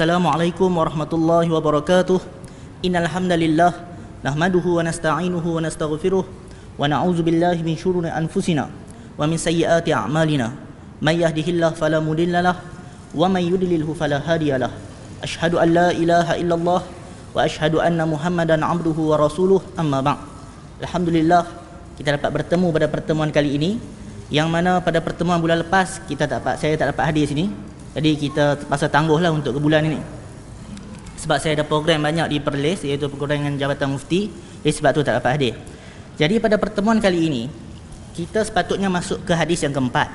Assalamualaikum warahmatullahi wabarakatuh Innal hamdalillah nahmaduhu wa nasta'inuhu wa nastaghfiruh wa na'udzu billahi min shururi anfusina wa min sayyiati a'malina may yahdihillahu fala mudilla lah, wa may yudlil fala hadiyalah ashhadu an la ilaha illallah wa ashhadu anna muhammadan 'abduhu wa rasuluh amma ba'd alhamdulillah kita dapat bertemu pada pertemuan kali ini yang mana pada pertemuan bulan lepas kita tak dapat saya tak dapat hadir sini jadi kita terpaksa tangguh lah untuk ke bulan ini Sebab saya ada program banyak di Perlis Iaitu program dengan Jabatan Mufti Jadi sebab tu tak dapat hadir Jadi pada pertemuan kali ini Kita sepatutnya masuk ke hadis yang keempat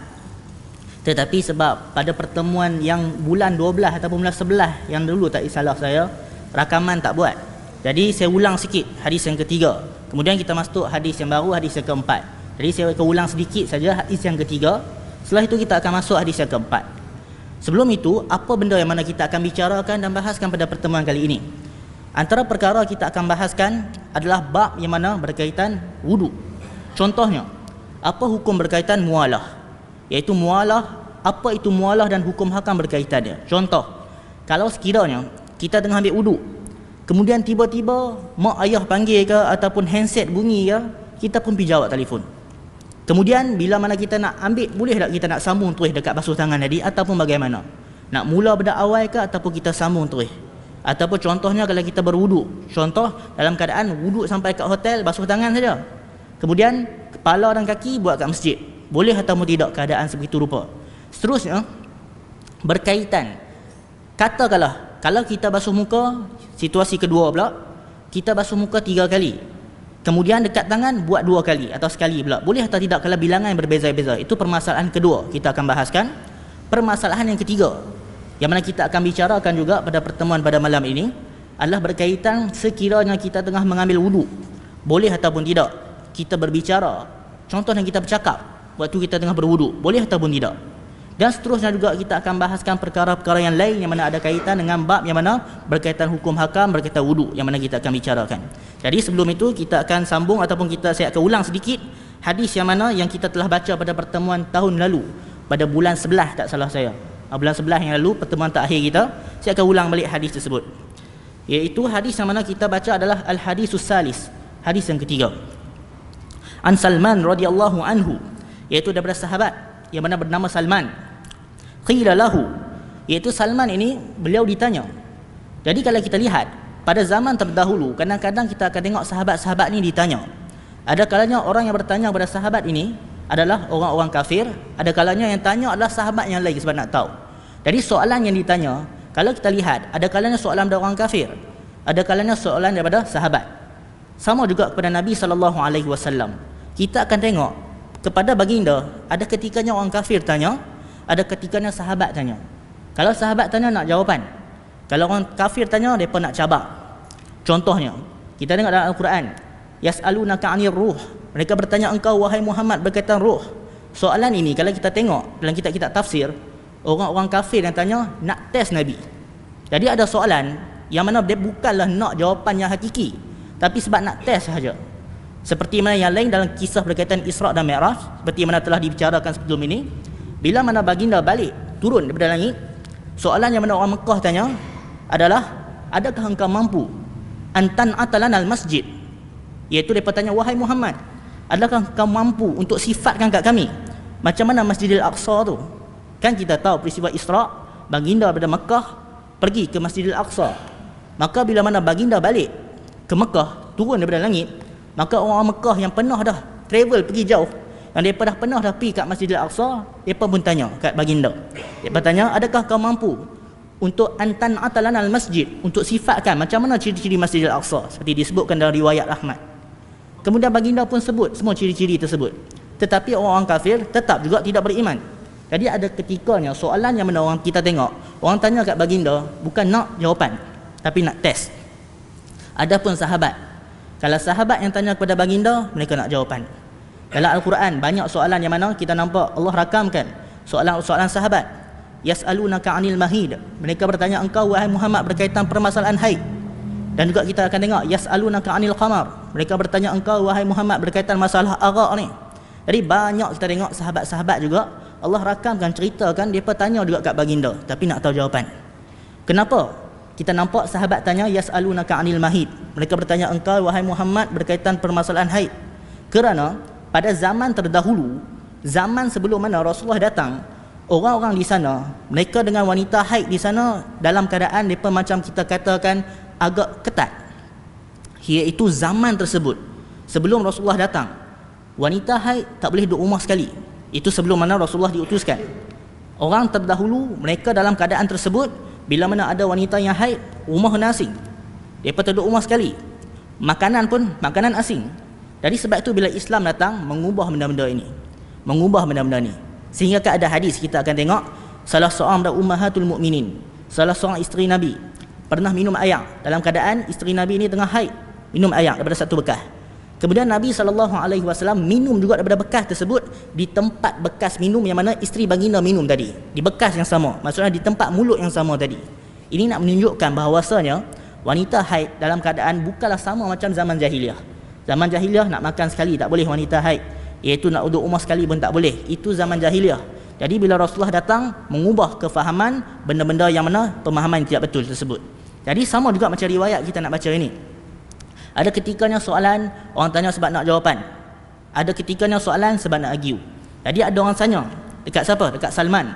Tetapi sebab pada pertemuan yang bulan 12 atau bulan 11 yang dulu tak salah saya Rakaman tak buat Jadi saya ulang sikit hadis yang ketiga Kemudian kita masuk hadis yang baru hadis yang keempat Jadi saya akan ulang sedikit saja hadis yang ketiga Setelah itu kita akan masuk hadis yang keempat Sebelum itu, apa benda yang mana kita akan bicarakan dan bahaskan pada pertemuan kali ini? Antara perkara kita akan bahaskan adalah bab yang mana berkaitan wuduk. Contohnya, apa hukum berkaitan mualah? Yaitu mualah, apa itu mualah dan hukum hakam berkaitannya? Contoh, kalau sekiranya kita tengah ambil wuduk, kemudian tiba-tiba mak ayah panggil ke ataupun handset bunyi ya, kita pun pergi jawab telefon. Kemudian bila mana kita nak ambil boleh tak kita nak sambung terus dekat basuh tangan tadi ataupun bagaimana? Nak mula pada awal ke ataupun kita sambung terus? Ataupun contohnya kalau kita berwuduk, contoh dalam keadaan wuduk sampai kat hotel basuh tangan saja. Kemudian kepala dan kaki buat kat masjid. Boleh atau tidak keadaan sebegitu rupa? Seterusnya berkaitan katakanlah kalau kita basuh muka situasi kedua pula kita basuh muka tiga kali Kemudian dekat tangan buat dua kali atau sekali pula. Boleh atau tidak kalau bilangan yang berbeza-beza. Itu permasalahan kedua kita akan bahaskan. Permasalahan yang ketiga yang mana kita akan bicarakan juga pada pertemuan pada malam ini adalah berkaitan sekiranya kita tengah mengambil wudu. Boleh ataupun tidak kita berbicara. Contoh yang kita bercakap waktu kita tengah berwudu. Boleh ataupun tidak? Dan seterusnya juga kita akan bahaskan perkara-perkara yang lain yang mana ada kaitan dengan bab yang mana berkaitan hukum hakam, berkaitan wuduk yang mana kita akan bicarakan. Jadi sebelum itu kita akan sambung ataupun kita saya akan ulang sedikit hadis yang mana yang kita telah baca pada pertemuan tahun lalu pada bulan sebelah tak salah saya. Ah, bulan sebelah yang lalu pertemuan terakhir kita saya akan ulang balik hadis tersebut. Iaitu hadis yang mana kita baca adalah al-hadisus salis, hadis yang ketiga. An Salman radhiyallahu anhu iaitu daripada sahabat yang mana bernama Salman qila lahu iaitu Salman ini beliau ditanya jadi kalau kita lihat pada zaman terdahulu kadang-kadang kita akan tengok sahabat-sahabat ini ditanya ada kalanya orang yang bertanya kepada sahabat ini adalah orang-orang kafir ada kalanya yang tanya adalah sahabat yang lain sebab nak tahu jadi soalan yang ditanya kalau kita lihat ada kalanya soalan daripada orang kafir ada kalanya soalan daripada sahabat sama juga kepada Nabi sallallahu alaihi wasallam kita akan tengok kepada baginda ada ketikanya orang kafir tanya ada ketikanya sahabat tanya kalau sahabat tanya nak jawapan kalau orang kafir tanya depa nak cabar contohnya kita tengok dalam al-Quran yasalunaka 'anil ruh mereka bertanya engkau wahai Muhammad berkaitan ruh soalan ini kalau kita tengok dalam kita kita tafsir orang-orang kafir yang tanya nak test nabi jadi ada soalan yang mana dia bukanlah nak jawapan yang hakiki tapi sebab nak test saja seperti mana yang lain dalam kisah berkaitan Isra dan Mi'raj seperti mana telah dibicarakan sebelum ini bila mana baginda balik turun daripada langit soalan yang mana orang Mekah tanya adalah adakah engkau mampu antan atalan al masjid iaitu mereka tanya wahai Muhammad adakah engkau mampu untuk sifatkan kat kami macam mana Masjidil Aqsa tu kan kita tahu peristiwa Isra baginda daripada Mekah pergi ke Masjidil Aqsa maka bila mana baginda balik ke Mekah turun daripada langit maka orang-orang Mekah yang pernah dah travel pergi jauh yang mereka dah pernah dah pergi kat Masjidil Aqsa mereka pun tanya kat baginda mereka tanya adakah kau mampu untuk antan atalan al masjid untuk sifatkan macam mana ciri-ciri Masjidil Aqsa seperti disebutkan dalam riwayat Ahmad kemudian baginda pun sebut semua ciri-ciri tersebut tetapi orang-orang kafir tetap juga tidak beriman jadi ada ketikanya soalan yang mana orang kita tengok orang tanya kat baginda bukan nak jawapan tapi nak test Ada pun sahabat kalau sahabat yang tanya kepada baginda, mereka nak jawapan. Dalam Al-Quran banyak soalan yang mana kita nampak Allah rakamkan soalan-soalan sahabat. Yas'alunaka 'anil mahid. Mereka bertanya engkau wahai Muhammad berkaitan permasalahan haid. Dan juga kita akan tengok yas'alunaka 'anil qamar. Mereka bertanya engkau wahai Muhammad berkaitan masalah arak ni. Jadi banyak kita tengok sahabat-sahabat juga Allah rakamkan ceritakan depa tanya juga kat baginda tapi nak tahu jawapan. Kenapa? kita nampak sahabat tanya yasalunaka anil mahid mereka bertanya engkau wahai Muhammad berkaitan permasalahan haid kerana pada zaman terdahulu zaman sebelum mana Rasulullah datang orang-orang di sana mereka dengan wanita haid di sana dalam keadaan depa macam kita katakan agak ketat iaitu zaman tersebut sebelum Rasulullah datang wanita haid tak boleh duduk rumah sekali itu sebelum mana Rasulullah diutuskan orang terdahulu mereka dalam keadaan tersebut bila mana ada wanita yang haid rumah asing depa duduk rumah sekali makanan pun makanan asing jadi sebab tu bila Islam datang mengubah benda-benda ini mengubah benda-benda ini sehingga kan ada hadis kita akan tengok salah seorang dari ummahatul mukminin salah seorang isteri nabi pernah minum air dalam keadaan isteri nabi ini tengah haid minum air daripada satu bekas Kemudian Nabi SAW minum juga daripada bekas tersebut di tempat bekas minum yang mana isteri baginda minum tadi. Di bekas yang sama. Maksudnya di tempat mulut yang sama tadi. Ini nak menunjukkan bahawasanya wanita haid dalam keadaan bukanlah sama macam zaman jahiliah. Zaman jahiliah nak makan sekali tak boleh wanita haid. Iaitu nak uduk umur sekali pun tak boleh. Itu zaman jahiliah. Jadi bila Rasulullah datang mengubah kefahaman benda-benda yang mana pemahaman tidak betul tersebut. Jadi sama juga macam riwayat kita nak baca ini. Ada ketikanya soalan orang tanya sebab nak jawapan. Ada ketikanya soalan sebab nak argue. Jadi ada orang tanya dekat siapa? Dekat Salman.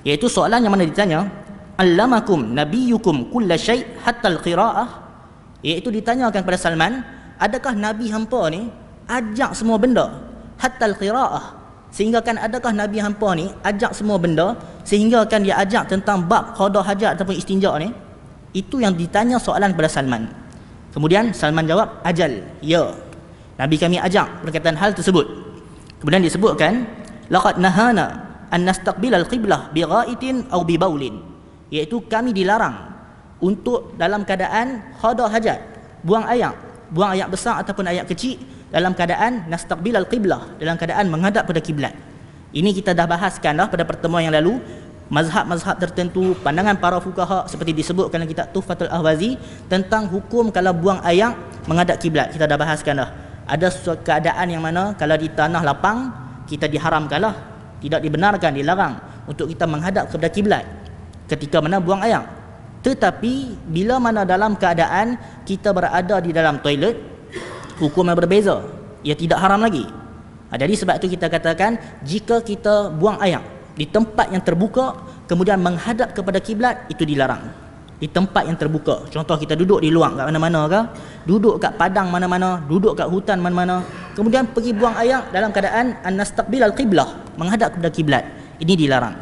Yaitu soalan yang mana ditanya, "Allamakum nabiyyukum kullasyai hatta al-qira'ah?" Iaitu ditanyakan kepada Salman, "Adakah Nabi hampa ni ajak semua benda hatta al-qira'ah?" Sehinggakan adakah Nabi hampa ni ajak semua benda sehinggakan dia ajak tentang bab qada hajat ataupun istinja ni? Itu yang ditanya soalan kepada Salman. Kemudian Salman jawab, ajal, ya. Nabi kami ajak berkaitan hal tersebut. Kemudian disebutkan, laqad nahana an nastaqbil al-qiblah bi ghaitin aw bi baulin. Iaitu kami dilarang untuk dalam keadaan khada hajat, buang air, buang air besar ataupun air kecil dalam keadaan nastaqbil al-qiblah, dalam keadaan menghadap pada kiblat. Ini kita dah bahaskan dah pada pertemuan yang lalu mazhab-mazhab tertentu pandangan para fukaha seperti disebutkan dalam kitab Tuhfatul Ahwazi tentang hukum kalau buang ayam menghadap kiblat kita dah bahaskan dah ada keadaan yang mana kalau di tanah lapang kita diharamkanlah tidak dibenarkan dilarang untuk kita menghadap kepada kiblat ketika mana buang ayam tetapi bila mana dalam keadaan kita berada di dalam toilet hukum yang berbeza ia tidak haram lagi ha, jadi sebab itu kita katakan jika kita buang ayam di tempat yang terbuka kemudian menghadap kepada kiblat itu dilarang di tempat yang terbuka contoh kita duduk di luang kat mana-mana ke duduk kat padang mana-mana duduk kat hutan mana-mana kemudian pergi buang air dalam keadaan annastaqbil alqiblah menghadap kepada kiblat ini dilarang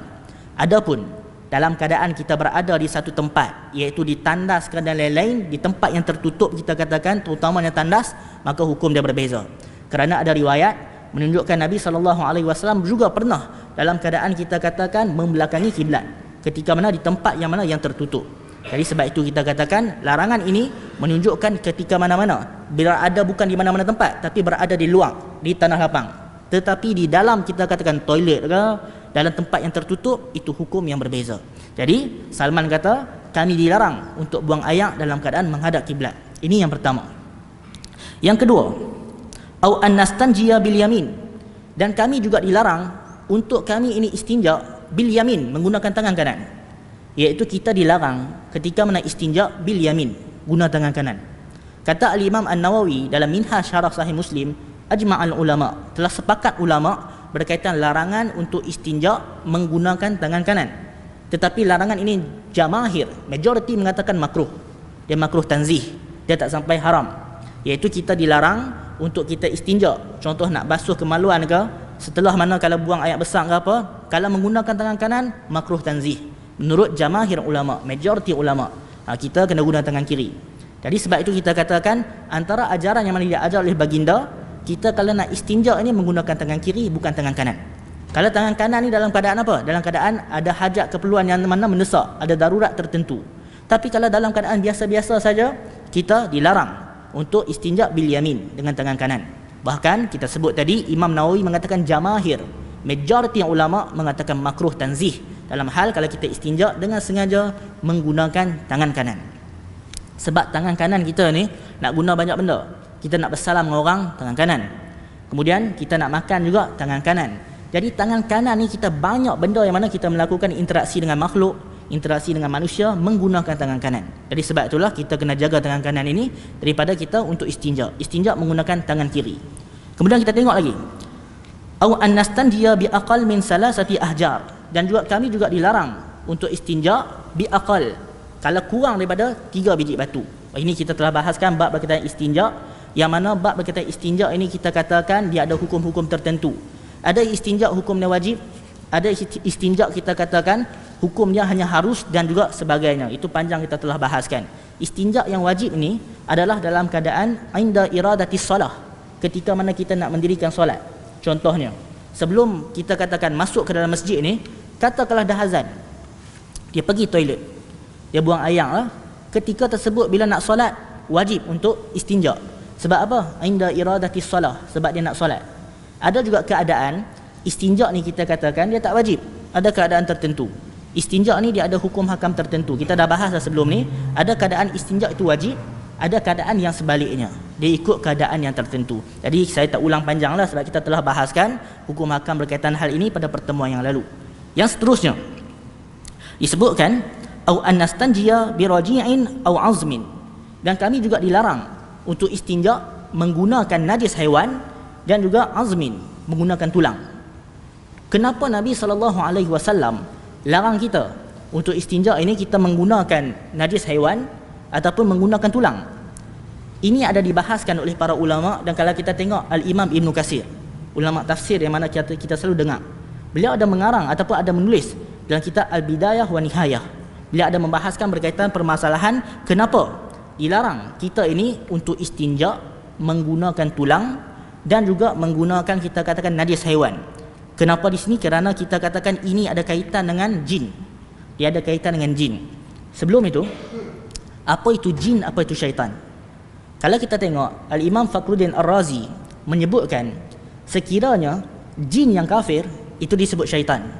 adapun dalam keadaan kita berada di satu tempat iaitu di tandas ke dan lain-lain di tempat yang tertutup kita katakan terutamanya tandas maka hukum dia berbeza kerana ada riwayat menunjukkan Nabi SAW juga pernah dalam keadaan kita katakan membelakangi kiblat ketika mana di tempat yang mana yang tertutup jadi sebab itu kita katakan larangan ini menunjukkan ketika mana-mana bila ada bukan di mana-mana tempat tapi berada di luar di tanah lapang tetapi di dalam kita katakan toilet ke dalam tempat yang tertutup itu hukum yang berbeza jadi Salman kata kami dilarang untuk buang air dalam keadaan menghadap kiblat ini yang pertama yang kedua au annastanjiya bil yamin dan kami juga dilarang untuk kami ini istinja bil yamin menggunakan tangan kanan iaitu kita dilarang ketika menaik istinja bil yamin guna tangan kanan kata al imam an nawawi dalam minha syarah sahih muslim ajma'al ulama telah sepakat ulama berkaitan larangan untuk istinja menggunakan tangan kanan tetapi larangan ini jamahir majoriti mengatakan makruh dia makruh tanzih dia tak sampai haram iaitu kita dilarang untuk kita istinja contoh nak basuh kemaluan ke setelah mana kalau buang ayat besar ke apa kalau menggunakan tangan kanan makruh tanzih menurut jamahir ulama majoriti ulama ha, kita kena guna tangan kiri jadi sebab itu kita katakan antara ajaran yang mana ajar oleh baginda kita kalau nak istinja ini menggunakan tangan kiri bukan tangan kanan kalau tangan kanan ni dalam keadaan apa dalam keadaan ada hajat keperluan yang mana mendesak ada darurat tertentu tapi kalau dalam keadaan biasa-biasa saja kita dilarang untuk istinja bil yamin dengan tangan kanan Bahkan kita sebut tadi Imam Nawawi mengatakan jamahir. Majoriti ulama mengatakan makruh tanzih dalam hal kalau kita istinja dengan sengaja menggunakan tangan kanan. Sebab tangan kanan kita ni nak guna banyak benda. Kita nak bersalam dengan orang tangan kanan. Kemudian kita nak makan juga tangan kanan. Jadi tangan kanan ni kita banyak benda yang mana kita melakukan interaksi dengan makhluk, interaksi dengan manusia menggunakan tangan kanan. Jadi sebab itulah kita kena jaga tangan kanan ini daripada kita untuk istinja. Istinja menggunakan tangan kiri. Kemudian kita tengok lagi. Au annastan dia bi aqal min salasati ahjar. Dan juga kami juga dilarang untuk istinja bi aqal kalau kurang daripada tiga biji batu. Oh, ini kita telah bahaskan bab berkaitan istinja yang mana bab berkaitan istinja ini kita katakan dia ada hukum-hukum tertentu. Ada istinja hukumnya wajib, ada istinja kita katakan hukumnya hanya harus dan juga sebagainya itu panjang kita telah bahaskan istinja yang wajib ini adalah dalam keadaan inda iradati solah ketika mana kita nak mendirikan solat contohnya sebelum kita katakan masuk ke dalam masjid ni katakanlah dah azan dia pergi toilet dia buang air lah ketika tersebut bila nak solat wajib untuk istinja sebab apa inda iradati solah sebab dia nak solat ada juga keadaan istinja ni kita katakan dia tak wajib ada keadaan tertentu Istinjak ni dia ada hukum hakam tertentu. Kita dah bahas dah sebelum ni, ada keadaan istinjak itu wajib, ada keadaan yang sebaliknya. Dia ikut keadaan yang tertentu. Jadi saya tak ulang panjanglah sebab kita telah bahaskan hukum hakam berkaitan hal ini pada pertemuan yang lalu. Yang seterusnya disebutkan au anastanjia bi raji'in au azmin. Dan kami juga dilarang untuk istinjak menggunakan najis haiwan dan juga azmin menggunakan tulang. Kenapa Nabi saw larang kita untuk istinja ini kita menggunakan najis haiwan ataupun menggunakan tulang. Ini ada dibahaskan oleh para ulama dan kalau kita tengok Al-Imam Ibn Kasir, ulama tafsir yang mana kita, kita selalu dengar. Beliau ada mengarang ataupun ada menulis dalam kitab Al-Bidayah wa Nihayah. Beliau ada membahaskan berkaitan permasalahan kenapa dilarang kita ini untuk istinja menggunakan tulang dan juga menggunakan kita katakan najis haiwan. Kenapa di sini? Kerana kita katakan ini ada kaitan dengan jin. Dia ada kaitan dengan jin. Sebelum itu, apa itu jin, apa itu syaitan? Kalau kita tengok, Al-Imam Fakhruddin Ar-Razi menyebutkan, sekiranya jin yang kafir, itu disebut syaitan.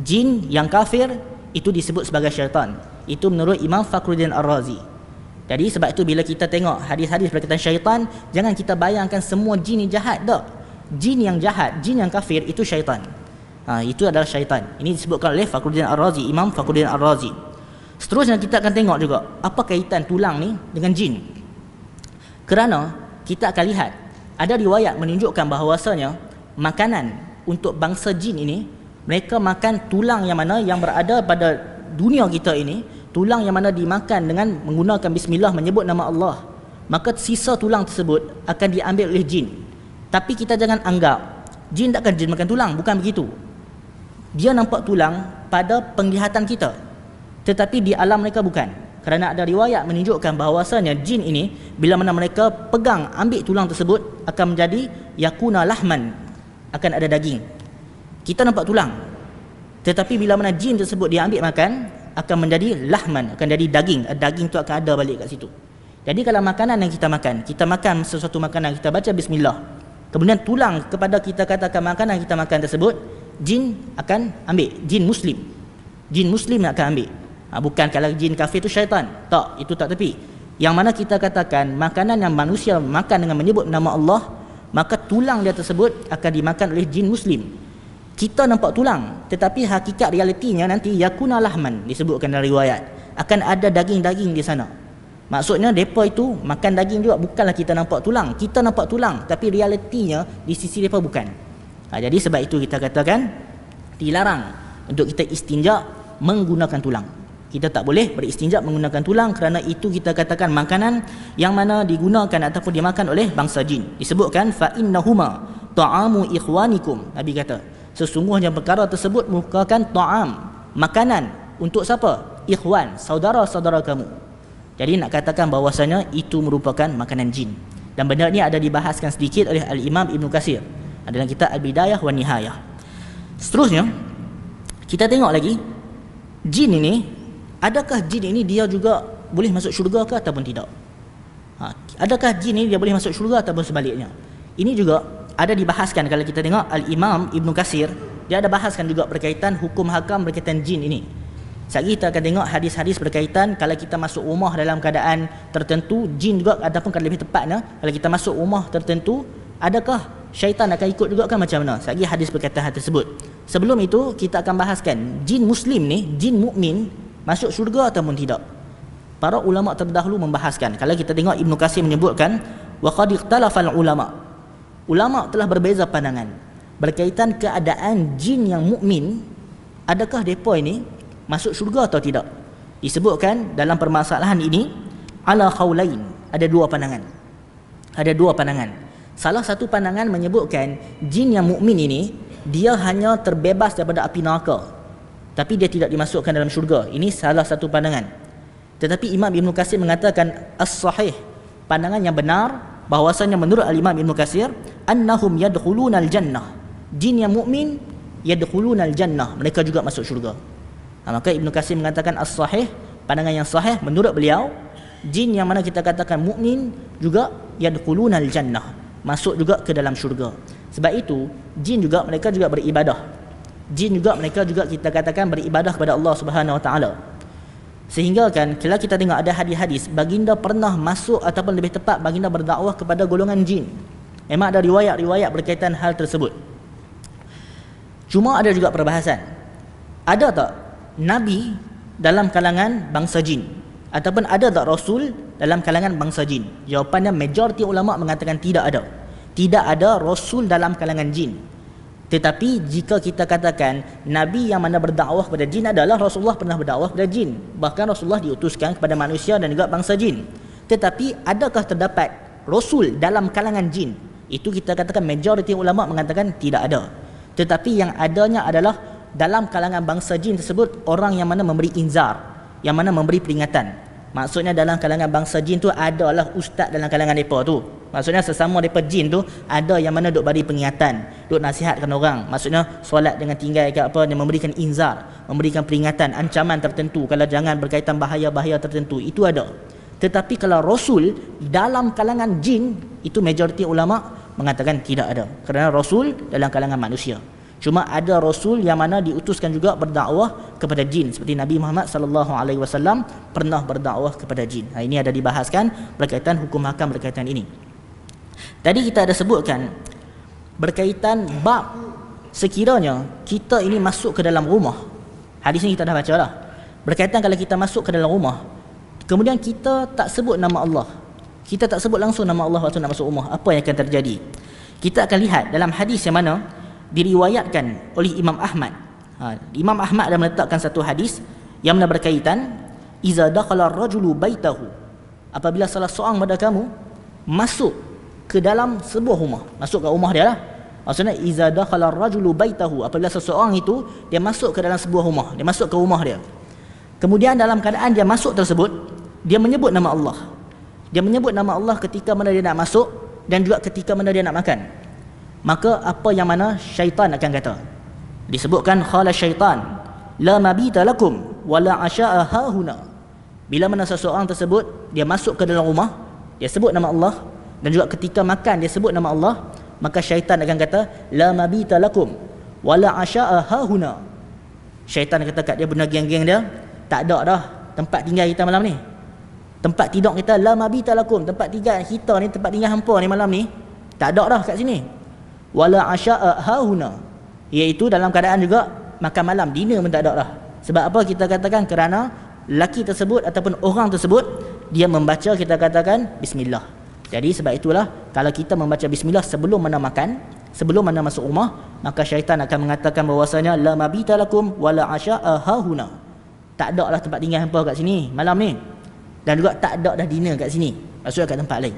Jin yang kafir, itu disebut sebagai syaitan. Itu menurut Imam Fakhruddin Ar-Razi. Jadi sebab itu bila kita tengok hadis-hadis berkaitan syaitan, jangan kita bayangkan semua jin ni jahat tak jin yang jahat, jin yang kafir itu syaitan. Ha, itu adalah syaitan. Ini disebutkan oleh Fakhruddin Ar-Razi, Imam Fakhruddin Ar-Razi. Seterusnya kita akan tengok juga apa kaitan tulang ni dengan jin. Kerana kita akan lihat ada riwayat menunjukkan bahawasanya makanan untuk bangsa jin ini mereka makan tulang yang mana yang berada pada dunia kita ini tulang yang mana dimakan dengan menggunakan bismillah menyebut nama Allah maka sisa tulang tersebut akan diambil oleh jin tapi kita jangan anggap jin takkan jin makan tulang, bukan begitu. Dia nampak tulang pada penglihatan kita. Tetapi di alam mereka bukan. Kerana ada riwayat menunjukkan bahawasanya jin ini bila mana mereka pegang ambil tulang tersebut akan menjadi yakuna lahman akan ada daging. Kita nampak tulang. Tetapi bila mana jin tersebut dia ambil makan akan menjadi lahman, akan jadi daging. Daging tu akan ada balik kat situ. Jadi kalau makanan yang kita makan, kita makan sesuatu makanan, kita baca bismillah, kemudian tulang kepada kita katakan makanan kita makan tersebut jin akan ambil jin muslim jin muslim akan ambil ha, bukan kalau jin kafir itu syaitan tak itu tak tepi yang mana kita katakan makanan yang manusia makan dengan menyebut nama Allah maka tulang dia tersebut akan dimakan oleh jin muslim kita nampak tulang tetapi hakikat realitinya nanti yakuna lahman disebutkan dalam riwayat akan ada daging-daging di sana Maksudnya depa itu makan daging juga bukanlah kita nampak tulang. Kita nampak tulang tapi realitinya di sisi depa bukan. Ha, jadi sebab itu kita katakan dilarang untuk kita istinja menggunakan tulang. Kita tak boleh beristinja menggunakan tulang kerana itu kita katakan makanan yang mana digunakan ataupun dimakan oleh bangsa jin. Disebutkan fa innahuma ta'amu ikhwanikum. Nabi kata, sesungguhnya perkara tersebut merupakan ta'am, makanan untuk siapa? Ikhwan, saudara-saudara kamu. Jadi nak katakan bahawasanya itu merupakan makanan jin. Dan benda ni ada dibahaskan sedikit oleh Al-Imam Ibn Qasir Dalam kitab Al-Bidayah wa Nihayah. Seterusnya, kita tengok lagi. Jin ini, adakah jin ini dia juga boleh masuk syurga ke ataupun tidak? Ha, adakah jin ini dia boleh masuk syurga ataupun sebaliknya? Ini juga ada dibahaskan kalau kita tengok Al-Imam Ibn Qasir Dia ada bahaskan juga berkaitan hukum hakam berkaitan jin ini. Sekali kita akan tengok hadis-hadis berkaitan kalau kita masuk rumah dalam keadaan tertentu, jin juga ataupun kalau lebih tepat tepatnya, kalau kita masuk rumah tertentu, adakah syaitan akan ikut juga kan macam mana? Sekali hadis berkaitan hal tersebut. Sebelum itu, kita akan bahaskan jin muslim ni, jin mukmin masuk syurga ataupun tidak. Para ulama terdahulu membahaskan. Kalau kita tengok Ibn Qasim menyebutkan, وَقَدْ اِقْتَلَفَ ulama. Ulama telah berbeza pandangan berkaitan keadaan jin yang mukmin adakah depo ini masuk syurga atau tidak disebutkan dalam permasalahan ini ala khawlain ada dua pandangan ada dua pandangan salah satu pandangan menyebutkan jin yang mukmin ini dia hanya terbebas daripada api neraka tapi dia tidak dimasukkan dalam syurga ini salah satu pandangan tetapi Imam Ibn Qasir mengatakan as-sahih pandangan yang benar bahwasanya menurut al-Imam Ibn Qasir annahum yadkhulunal jannah jin yang mukmin yadkhulunal jannah mereka juga masuk syurga ha, maka Ibn Qasim mengatakan as-sahih pandangan yang sahih menurut beliau jin yang mana kita katakan mukmin juga yadkhuluna al-jannah masuk juga ke dalam syurga sebab itu jin juga mereka juga beribadah jin juga mereka juga kita katakan beribadah kepada Allah Subhanahu wa taala sehingga kan kalau kita tengok ada hadis-hadis baginda pernah masuk ataupun lebih tepat baginda berdakwah kepada golongan jin memang ada riwayat-riwayat berkaitan hal tersebut cuma ada juga perbahasan ada tak nabi dalam kalangan bangsa jin ataupun ada tak rasul dalam kalangan bangsa jin jawapannya majoriti ulama mengatakan tidak ada tidak ada rasul dalam kalangan jin tetapi jika kita katakan nabi yang mana berdakwah kepada jin adalah rasulullah pernah berdakwah kepada jin bahkan rasulullah diutuskan kepada manusia dan juga bangsa jin tetapi adakah terdapat rasul dalam kalangan jin itu kita katakan majoriti ulama mengatakan tidak ada tetapi yang adanya adalah dalam kalangan bangsa jin tersebut orang yang mana memberi inzar yang mana memberi peringatan maksudnya dalam kalangan bangsa jin tu adalah ustaz dalam kalangan mereka tu maksudnya sesama mereka jin tu ada yang mana duk beri peringatan duk nasihatkan orang maksudnya solat dengan tinggal ke apa yang memberikan inzar memberikan peringatan ancaman tertentu kalau jangan berkaitan bahaya-bahaya tertentu itu ada tetapi kalau rasul dalam kalangan jin itu majoriti ulama mengatakan tidak ada kerana rasul dalam kalangan manusia cuma ada rasul yang mana diutuskan juga berdakwah kepada jin seperti Nabi Muhammad sallallahu alaihi wasallam pernah berdakwah kepada jin. Ha, ini ada dibahaskan berkaitan hukum hakam berkaitan ini. Tadi kita ada sebutkan berkaitan bab sekiranya kita ini masuk ke dalam rumah. Hadis ini kita dah baca lah. Berkaitan kalau kita masuk ke dalam rumah, kemudian kita tak sebut nama Allah. Kita tak sebut langsung nama Allah waktu nak masuk rumah. Apa yang akan terjadi? Kita akan lihat dalam hadis yang mana diriwayatkan oleh Imam Ahmad. Ha, Imam Ahmad ada meletakkan satu hadis yang mana berkaitan iza dakhala rajulu baitahu apabila salah seorang pada kamu masuk ke dalam sebuah rumah, masuk ke rumah dia lah. Maksudnya iza dakhala rajulu baitahu apabila seseorang itu dia masuk ke dalam sebuah rumah, dia masuk ke rumah dia. Kemudian dalam keadaan dia masuk tersebut, dia menyebut nama Allah. Dia menyebut nama Allah ketika mana dia nak masuk dan juga ketika mana dia nak makan maka apa yang mana syaitan akan kata disebutkan khala syaitan la mabita lakum wala asha'a huna bila mana seseorang tersebut dia masuk ke dalam rumah dia sebut nama Allah dan juga ketika makan dia sebut nama Allah maka syaitan akan kata la mabita lakum wala asha'a huna syaitan kata kat dia benda geng-geng dia tak ada dah tempat tinggal kita malam ni tempat tidur kita la mabita lakum tempat tinggal kita ni tempat tinggal hampa ni malam ni tak ada dah kat sini wala asya'a hauna iaitu dalam keadaan juga makan malam dinner pun tak ada lah sebab apa kita katakan kerana laki tersebut ataupun orang tersebut dia membaca kita katakan bismillah jadi sebab itulah kalau kita membaca bismillah sebelum mana makan sebelum mana masuk rumah maka syaitan akan mengatakan bahawasanya la mabita lakum wala asya'a hauna tak ada lah tempat tinggal hampa kat sini malam ni dan juga tak ada dah dinner kat sini maksudnya kat tempat lain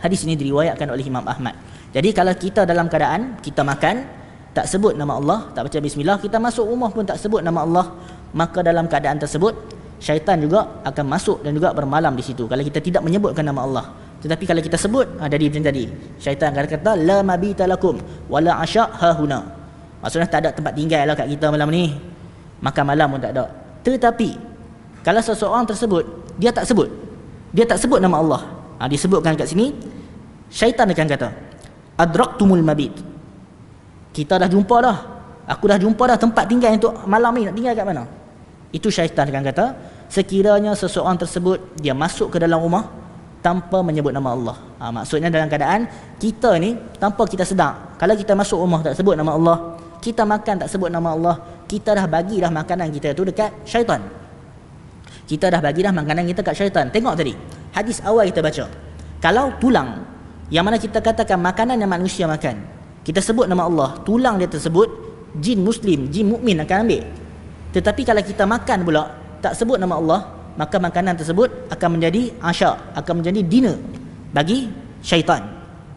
hadis ini diriwayatkan oleh Imam Ahmad jadi kalau kita dalam keadaan kita makan tak sebut nama Allah, tak baca bismillah, kita masuk rumah pun tak sebut nama Allah, maka dalam keadaan tersebut syaitan juga akan masuk dan juga bermalam di situ. Kalau kita tidak menyebutkan nama Allah, tetapi kalau kita sebut, ha, jadi macam tadi. Syaitan akan kata, La mabita lakum, wala asya' huna Maksudnya tak ada tempat tinggal lah kat kita malam ni. Makan malam pun tak ada. Tetapi, kalau seseorang tersebut, dia tak sebut. Dia tak sebut nama Allah. Ha, disebutkan kat sini, syaitan akan kata, adraktumul mabit kita dah jumpa dah aku dah jumpa dah tempat tinggal untuk malam ni nak tinggal kat mana itu syaitan akan kata sekiranya seseorang tersebut dia masuk ke dalam rumah tanpa menyebut nama Allah ha, maksudnya dalam keadaan kita ni tanpa kita sedar kalau kita masuk rumah tak sebut nama Allah kita makan tak sebut nama Allah kita dah bagi dah makanan kita tu dekat syaitan kita dah bagi dah makanan kita kat syaitan tengok tadi hadis awal kita baca kalau tulang yang mana kita katakan makanan yang manusia makan kita sebut nama Allah tulang dia tersebut jin muslim jin mukmin akan ambil tetapi kalau kita makan pula tak sebut nama Allah maka makanan tersebut akan menjadi asya akan menjadi dinner bagi syaitan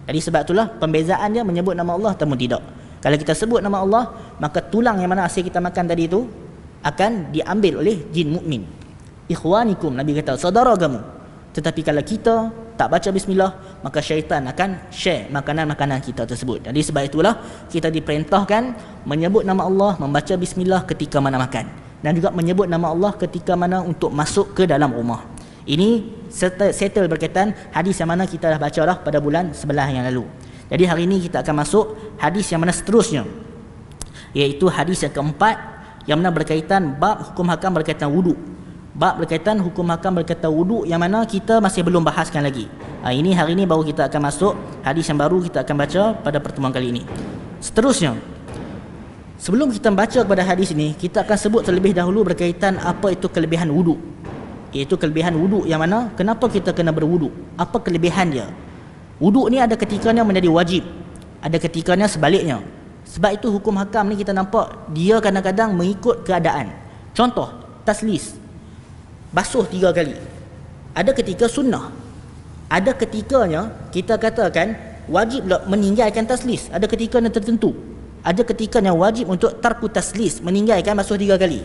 jadi sebab itulah pembezaan dia menyebut nama Allah atau tidak kalau kita sebut nama Allah maka tulang yang mana hasil kita makan tadi itu akan diambil oleh jin mukmin ikhwanikum nabi kata saudara kamu tetapi kalau kita tak baca bismillah maka syaitan akan share makanan-makanan kita tersebut. Jadi sebab itulah kita diperintahkan menyebut nama Allah, membaca bismillah ketika mana makan dan juga menyebut nama Allah ketika mana untuk masuk ke dalam rumah. Ini settle berkaitan hadis yang mana kita dah baca dah pada bulan sebelah yang lalu. Jadi hari ini kita akan masuk hadis yang mana seterusnya iaitu hadis yang keempat yang mana berkaitan bab hukum hakam berkaitan wuduk. Bab berkaitan hukum hakam berkaitan wuduk yang mana kita masih belum bahaskan lagi. Ah, ini hari ini baru kita akan masuk hadis yang baru kita akan baca pada pertemuan kali ini. Seterusnya, sebelum kita baca kepada hadis ini, kita akan sebut terlebih dahulu berkaitan apa itu kelebihan wudu, Iaitu kelebihan wudu yang mana, kenapa kita kena berwudu? Apa kelebihan dia? Wuduk ni ada ketikanya menjadi wajib. Ada ketikanya sebaliknya. Sebab itu hukum hakam ni kita nampak dia kadang-kadang mengikut keadaan. Contoh, taslis. Basuh tiga kali. Ada ketika sunnah, ada ketikanya kita katakan wajib meninggalkan taslis ada ketika yang tertentu ada ketika yang wajib untuk tarku taslis meninggalkan basuh tiga kali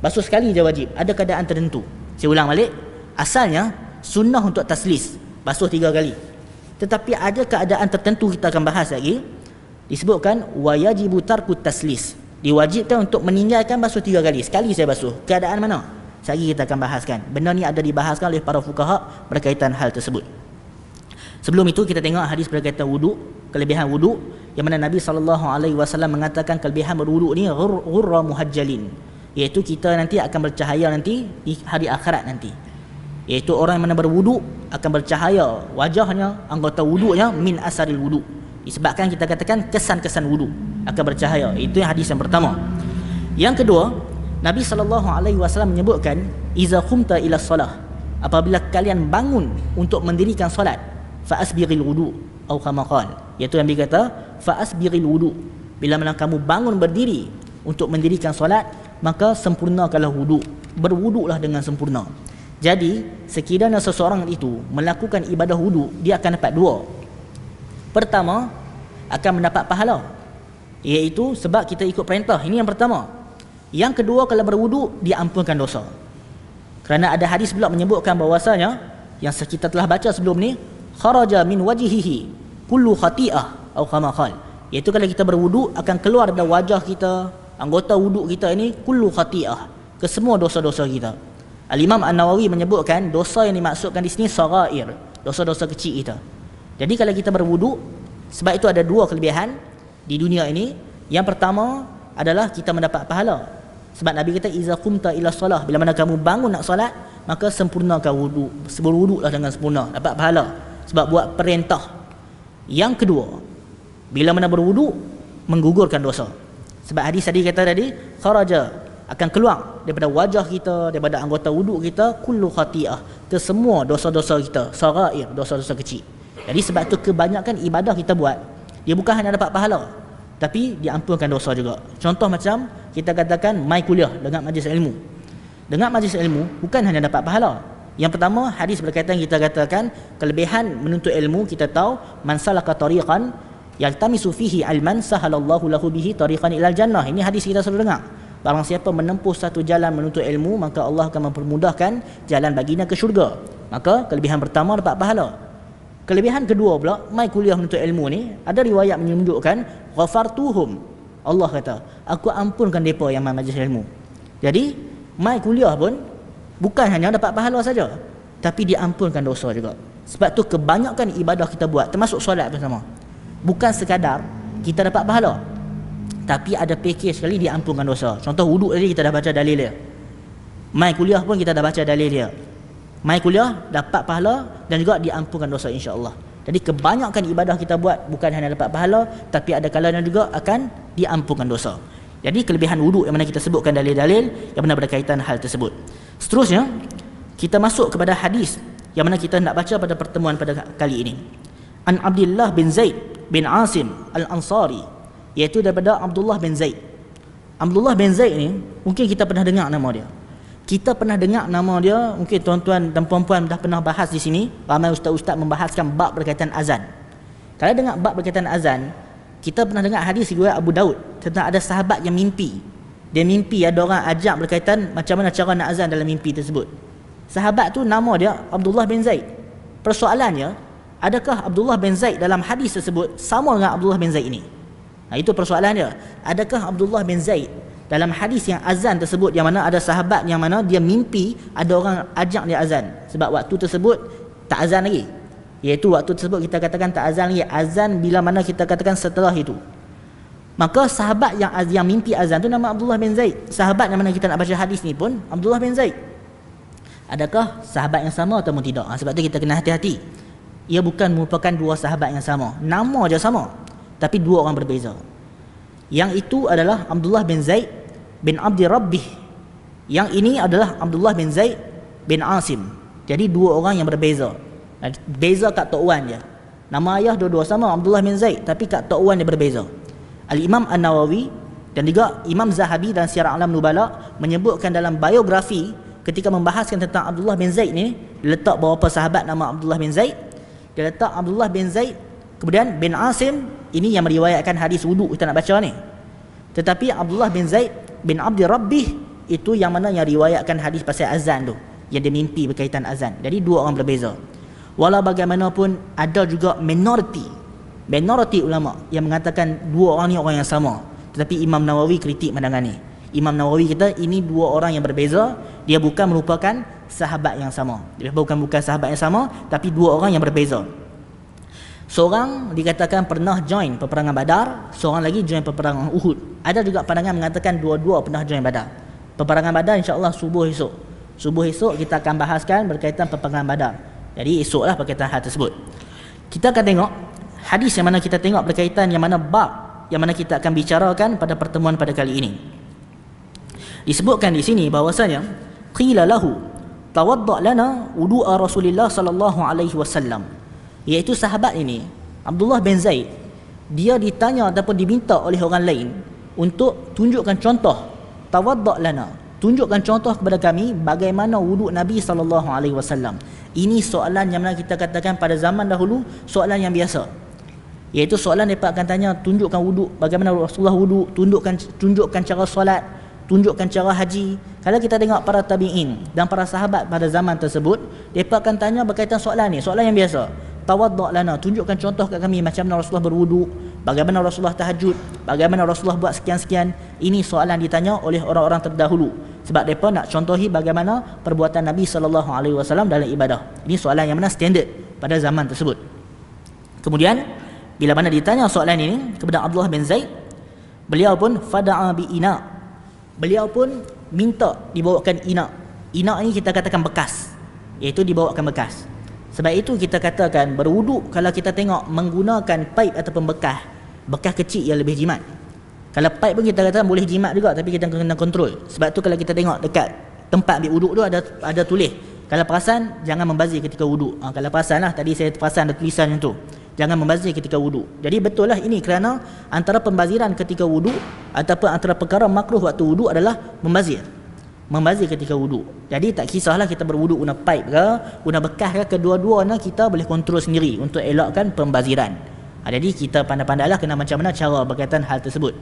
basuh sekali je wajib ada keadaan tertentu saya ulang balik asalnya sunnah untuk taslis basuh tiga kali tetapi ada keadaan tertentu kita akan bahas lagi disebutkan wajib tarku taslis diwajibkan untuk meninggalkan basuh tiga kali sekali saya basuh keadaan mana Sehari kita akan bahaskan. Benda ni ada dibahaskan oleh para fukaha berkaitan hal tersebut. Sebelum itu kita tengok hadis berkaitan wudu, kelebihan wudu, yang mana Nabi sallallahu alaihi wasallam mengatakan kelebihan berwudu ni ghurra muhajjalin iaitu kita nanti akan bercahaya nanti di hari akhirat nanti. Iaitu orang yang mana berwudu akan bercahaya wajahnya, anggota wuduknya min asaril wudu. Disebabkan kita katakan kesan-kesan wudu akan bercahaya. Itu yang hadis yang pertama. Yang kedua, Nabi sallallahu alaihi wasallam menyebutkan iza khumta ila salah. Apabila kalian bangun untuk mendirikan solat, fa'asbiril wudu atau kama qal iaitu Nabi kata fa'asbiril wudu bila mana kamu bangun berdiri untuk mendirikan solat maka sempurnakanlah wudu berwuduklah dengan sempurna jadi sekiranya seseorang itu melakukan ibadah wudu dia akan dapat dua pertama akan mendapat pahala iaitu sebab kita ikut perintah ini yang pertama yang kedua kalau berwudu diampunkan dosa kerana ada hadis pula menyebutkan bahawasanya yang kita telah baca sebelum ni kharaja min wajhihi kullu khati'ah au kama qal iaitu kalau kita berwuduk akan keluar dari wajah kita anggota wuduk kita ini kullu khati'ah kesemua dosa-dosa kita al imam an-nawawi menyebutkan dosa yang dimaksudkan di sini sagair dosa-dosa kecil kita jadi kalau kita berwuduk sebab itu ada dua kelebihan di dunia ini yang pertama adalah kita mendapat pahala sebab Nabi kata iza qumta ila salah bila mana kamu bangun nak solat maka sempurnakan wuduk sebelum wuduklah dengan sempurna dapat pahala sebab buat perintah yang kedua bila mana berwudu menggugurkan dosa sebab hadis tadi kata tadi kharaja akan keluar daripada wajah kita daripada anggota wudu kita kullu khati'ah ke semua dosa-dosa kita sarair dosa-dosa kecil jadi sebab tu kebanyakan ibadah kita buat dia bukan hanya dapat pahala tapi diampunkan dosa juga contoh macam kita katakan mai kuliah dengan majlis ilmu dengan majlis ilmu bukan hanya dapat pahala yang pertama hadis berkaitan kita katakan kelebihan menuntut ilmu kita tahu mansalaka tariqan yaltamisu fihi alman sahalallahu lahu bihi tariqan ilal jannah. Ini hadis kita selalu dengar. Barang siapa menempuh satu jalan menuntut ilmu maka Allah akan mempermudahkan jalan baginya ke syurga. Maka kelebihan pertama dapat pahala. Kelebihan kedua pula mai kuliah menuntut ilmu ni ada riwayat menunjukkan ghafartuhum. Allah kata, aku ampunkan depa yang mai majlis ilmu. Jadi mai kuliah pun bukan hanya dapat pahala saja tapi diampunkan dosa juga sebab tu kebanyakan ibadah kita buat termasuk solat pun sama bukan sekadar kita dapat pahala tapi ada pakej sekali diampunkan dosa contoh wuduk tadi kita dah baca dalil dia mai kuliah pun kita dah baca dalil dia mai kuliah dapat pahala dan juga diampunkan dosa Insya Allah. jadi kebanyakan ibadah kita buat bukan hanya dapat pahala tapi ada kalanya juga akan diampunkan dosa. Jadi kelebihan wuduk yang mana kita sebutkan dalil-dalil yang mana berkaitan hal tersebut. Seterusnya, kita masuk kepada hadis yang mana kita nak baca pada pertemuan pada kali ini. An Abdullah bin Zaid bin Asim Al-Ansari iaitu daripada Abdullah bin Zaid. Abdullah bin Zaid ni mungkin kita pernah dengar nama dia. Kita pernah dengar nama dia, mungkin tuan-tuan dan puan-puan dah pernah bahas di sini, ramai ustaz-ustaz membahaskan bab berkaitan azan. Kalau dengar bab berkaitan azan, kita pernah dengar hadis riwayat Abu Daud tentang ada sahabat yang mimpi dia mimpi ada orang ajak berkaitan macam mana cara nak azan dalam mimpi tersebut sahabat tu nama dia Abdullah bin Zaid persoalannya adakah Abdullah bin Zaid dalam hadis tersebut sama dengan Abdullah bin Zaid ini nah, itu persoalannya, adakah Abdullah bin Zaid dalam hadis yang azan tersebut yang mana ada sahabat yang mana dia mimpi ada orang ajak dia azan sebab waktu tersebut tak azan lagi iaitu waktu tersebut kita katakan tak azan lagi azan bila mana kita katakan setelah itu Maka sahabat yang yang mimpi azan tu nama Abdullah bin Zaid. Sahabat yang mana kita nak baca hadis ni pun Abdullah bin Zaid. Adakah sahabat yang sama atau tidak? Ha, sebab tu kita kena hati-hati. Ia bukan merupakan dua sahabat yang sama. Nama aja sama. Tapi dua orang berbeza. Yang itu adalah Abdullah bin Zaid bin Abdi Rabbih. Yang ini adalah Abdullah bin Zaid bin Asim. Jadi dua orang yang berbeza. Beza kat Tok Wan je. Nama ayah dua-dua sama Abdullah bin Zaid. Tapi kat Tok Wan dia berbeza. Al-Imam An-Nawawi dan juga Imam Zahabi dalam Sirah Alam Nubala menyebutkan dalam biografi ketika membahaskan tentang Abdullah bin Zaid ni letak beberapa sahabat nama Abdullah bin Zaid dia letak Abdullah bin Zaid kemudian bin Asim ini yang meriwayatkan hadis wuduk kita nak baca ni tetapi Abdullah bin Zaid bin Abdi Rabbih itu yang mana yang riwayatkan hadis pasal azan tu yang dia mimpi berkaitan azan jadi dua orang berbeza walau bagaimanapun ada juga minoriti minoriti ulama yang mengatakan dua orang ni orang yang sama tetapi Imam Nawawi kritik pandangan ni Imam Nawawi kata ini dua orang yang berbeza dia bukan merupakan sahabat yang sama dia bukan bukan sahabat yang sama tapi dua orang yang berbeza seorang dikatakan pernah join peperangan Badar seorang lagi join peperangan Uhud ada juga pandangan mengatakan dua-dua pernah join Badar peperangan Badar insyaAllah subuh esok subuh esok kita akan bahaskan berkaitan peperangan Badar jadi esoklah berkaitan hal tersebut kita akan tengok hadis yang mana kita tengok berkaitan yang mana bab yang mana kita akan bicarakan pada pertemuan pada kali ini. Disebutkan di sini bahwasanya qila lahu tawaddu lana wudu'a Rasulillah sallallahu alaihi wasallam. Iaitu sahabat ini Abdullah bin Zaid dia ditanya ataupun diminta oleh orang lain untuk tunjukkan contoh tawaddu lana tunjukkan contoh kepada kami bagaimana wuduk Nabi sallallahu alaihi wasallam. Ini soalan yang mana kita katakan pada zaman dahulu soalan yang biasa iaitu soalan mereka akan tanya tunjukkan wuduk bagaimana Rasulullah wuduk tunjukkan tunjukkan cara solat tunjukkan cara haji kalau kita tengok para tabi'in dan para sahabat pada zaman tersebut mereka akan tanya berkaitan soalan ni soalan yang biasa tawadda' lana tunjukkan contoh kepada kami macam mana Rasulullah berwuduk bagaimana Rasulullah tahajud bagaimana Rasulullah buat sekian-sekian ini soalan ditanya oleh orang-orang terdahulu sebab mereka nak contohi bagaimana perbuatan Nabi SAW dalam ibadah ini soalan yang mana standard pada zaman tersebut kemudian bila mana ditanya soalan ini kepada Abdullah bin Zaid, beliau pun fada'a bi ina. Beliau pun minta dibawakan ina. Ina ini kita katakan bekas. Iaitu dibawakan bekas. Sebab itu kita katakan berwuduk kalau kita tengok menggunakan pipe atau bekas. Bekas kecil yang lebih jimat. Kalau pipe pun kita katakan boleh jimat juga tapi kita kena kontrol. Sebab tu kalau kita tengok dekat tempat ambil wuduk tu ada ada tulis. Kalau perasan jangan membazir ketika wuduk. Ha, kalau perasan lah tadi saya perasan ada tulisan yang tu jangan membazir ketika wudu. Jadi betul lah ini kerana antara pembaziran ketika wudu ataupun antara perkara makruh waktu wudu adalah membazir. Membazir ketika wudu. Jadi tak kisahlah kita berwudu guna pipe ke, guna bekas ke, kedua-duanya kita boleh kontrol sendiri untuk elakkan pembaziran. Ha, jadi kita pandai-pandailah kena macam mana cara berkaitan hal tersebut.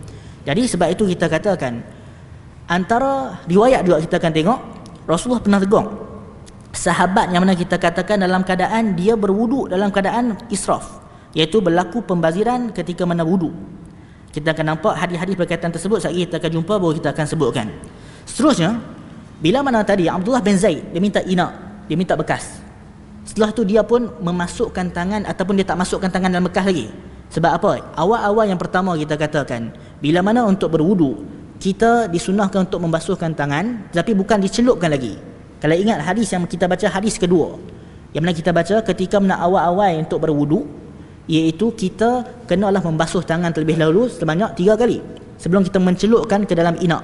Jadi sebab itu kita katakan antara riwayat juga kita akan tengok Rasulullah pernah tegur sahabat yang mana kita katakan dalam keadaan dia berwuduk dalam keadaan israf iaitu berlaku pembaziran ketika mana wudu kita akan nampak hadis-hadis berkaitan tersebut saat kita akan jumpa baru kita akan sebutkan seterusnya bila mana tadi Abdullah bin Zaid dia minta inak dia minta bekas setelah tu dia pun memasukkan tangan ataupun dia tak masukkan tangan dalam bekas lagi sebab apa awal-awal yang pertama kita katakan bila mana untuk berwudu kita disunahkan untuk membasuhkan tangan tapi bukan dicelupkan lagi kalau ingat hadis yang kita baca hadis kedua yang mana kita baca ketika mana awal-awal untuk berwudu iaitu kita kenalah membasuh tangan terlebih dahulu sebanyak tiga kali sebelum kita mencelupkan ke dalam inak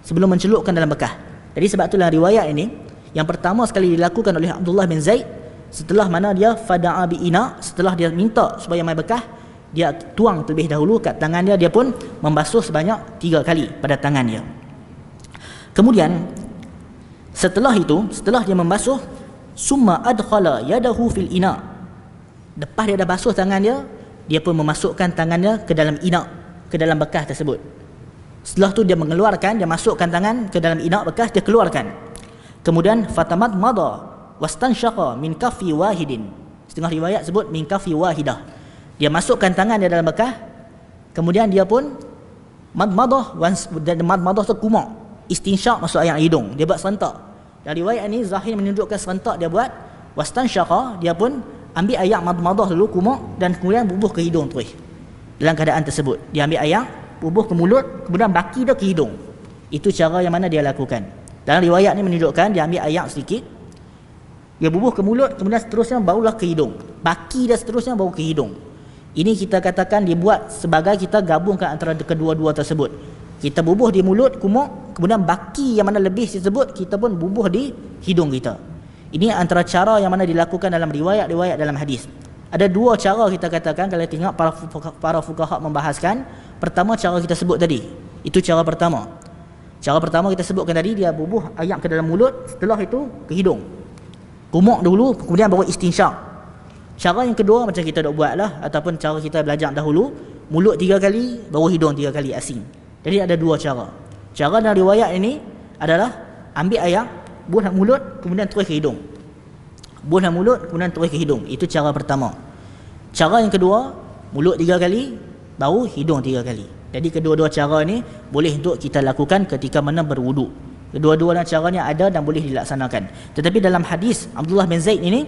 sebelum mencelupkan dalam bekah jadi sebab itulah riwayat ini yang pertama sekali dilakukan oleh Abdullah bin Zaid setelah mana dia fada'a bi inak setelah dia minta supaya mai bekah dia tuang terlebih dahulu kat tangan dia dia pun membasuh sebanyak tiga kali pada tangan dia kemudian setelah itu setelah dia membasuh summa adkhala yadahu fil inak lepas dia dah basuh tangan dia dia pun memasukkan tangannya ke dalam inak ke dalam bekas tersebut setelah tu dia mengeluarkan dia masukkan tangan ke dalam inak bekas dia keluarkan kemudian fatamat mada wastansyaqa min kafi wahidin setengah riwayat sebut min kafi wahidah dia masukkan tangan dia dalam bekas kemudian dia pun madmadah dan madmadah tu kumak istinsyak masuk ayam hidung dia buat serentak dan riwayat ni Zahir menunjukkan serentak dia buat wastan wastansyaqa dia pun ambil ayam madmadah lalu kumuk dan kemudian bubuh ke hidung terus eh. dalam keadaan tersebut dia ambil air bubuh ke mulut kemudian baki dia ke hidung itu cara yang mana dia lakukan dalam riwayat ni menunjukkan dia ambil air sedikit dia bubuh ke mulut kemudian seterusnya barulah ke hidung baki dia seterusnya baru ke hidung ini kita katakan dia buat sebagai kita gabungkan antara kedua-dua tersebut kita bubuh di mulut kumuk kemudian baki yang mana lebih tersebut kita pun bubuh di hidung kita ini antara cara yang mana dilakukan dalam riwayat-riwayat dalam hadis. Ada dua cara kita katakan kalau tengok para para fuqaha membahaskan. Pertama cara kita sebut tadi. Itu cara pertama. Cara pertama kita sebutkan tadi dia bubuh ayam ke dalam mulut, setelah itu ke hidung. Kumuk dulu kemudian baru istinsyak. Cara yang kedua macam kita dok buatlah ataupun cara kita belajar dahulu, mulut tiga kali, baru hidung tiga kali asing. Jadi ada dua cara. Cara dalam riwayat ini adalah ambil ayam, buahlah mulut kemudian terus ke hidung buahlah mulut kemudian terus ke hidung itu cara pertama cara yang kedua mulut tiga kali baru hidung tiga kali jadi kedua-dua cara ni boleh untuk kita lakukan ketika mana berwuduk kedua-dua caranya ada dan boleh dilaksanakan tetapi dalam hadis Abdullah bin Zaid ini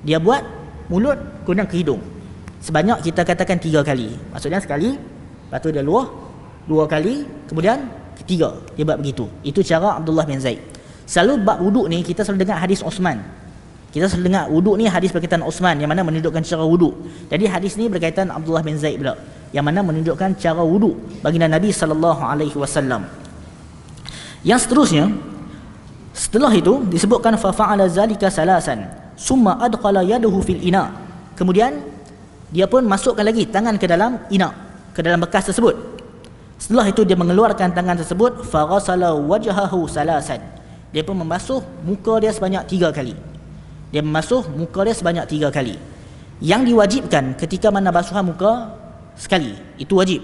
dia buat mulut kemudian ke hidung sebanyak kita katakan tiga kali maksudnya sekali lepas tu dia luah dua kali kemudian ketiga dia buat begitu itu cara Abdullah bin Zaid Selalu bab wuduk ni kita selalu dengar hadis Osman. Kita selalu dengar wuduk ni hadis berkaitan Osman yang mana menunjukkan cara wuduk. Jadi hadis ni berkaitan Abdullah bin Zaid pula yang mana menunjukkan cara wuduk baginda Nabi saw. Yang seterusnya setelah itu disebutkan fa fa'ala zalika salasan summa adqala yaduhu fil ina. Kemudian dia pun masukkan lagi tangan ke dalam ina, ke dalam bekas tersebut. Setelah itu dia mengeluarkan tangan tersebut faghasala wajhahu salasan dia pun membasuh muka dia sebanyak tiga kali dia membasuh muka dia sebanyak tiga kali yang diwajibkan ketika mana basuhan muka sekali itu wajib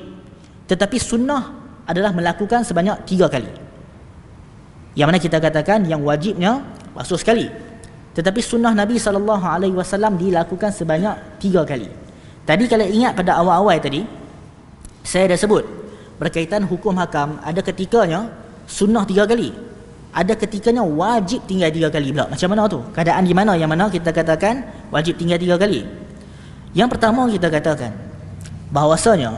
tetapi sunnah adalah melakukan sebanyak tiga kali yang mana kita katakan yang wajibnya basuh sekali tetapi sunnah Nabi SAW dilakukan sebanyak tiga kali tadi kalau ingat pada awal-awal tadi saya dah sebut berkaitan hukum hakam ada ketikanya sunnah tiga kali ada ketikanya wajib tinggal tiga kali pula. Macam mana tu? Keadaan di mana yang mana kita katakan wajib tinggal tiga kali? Yang pertama kita katakan bahawasanya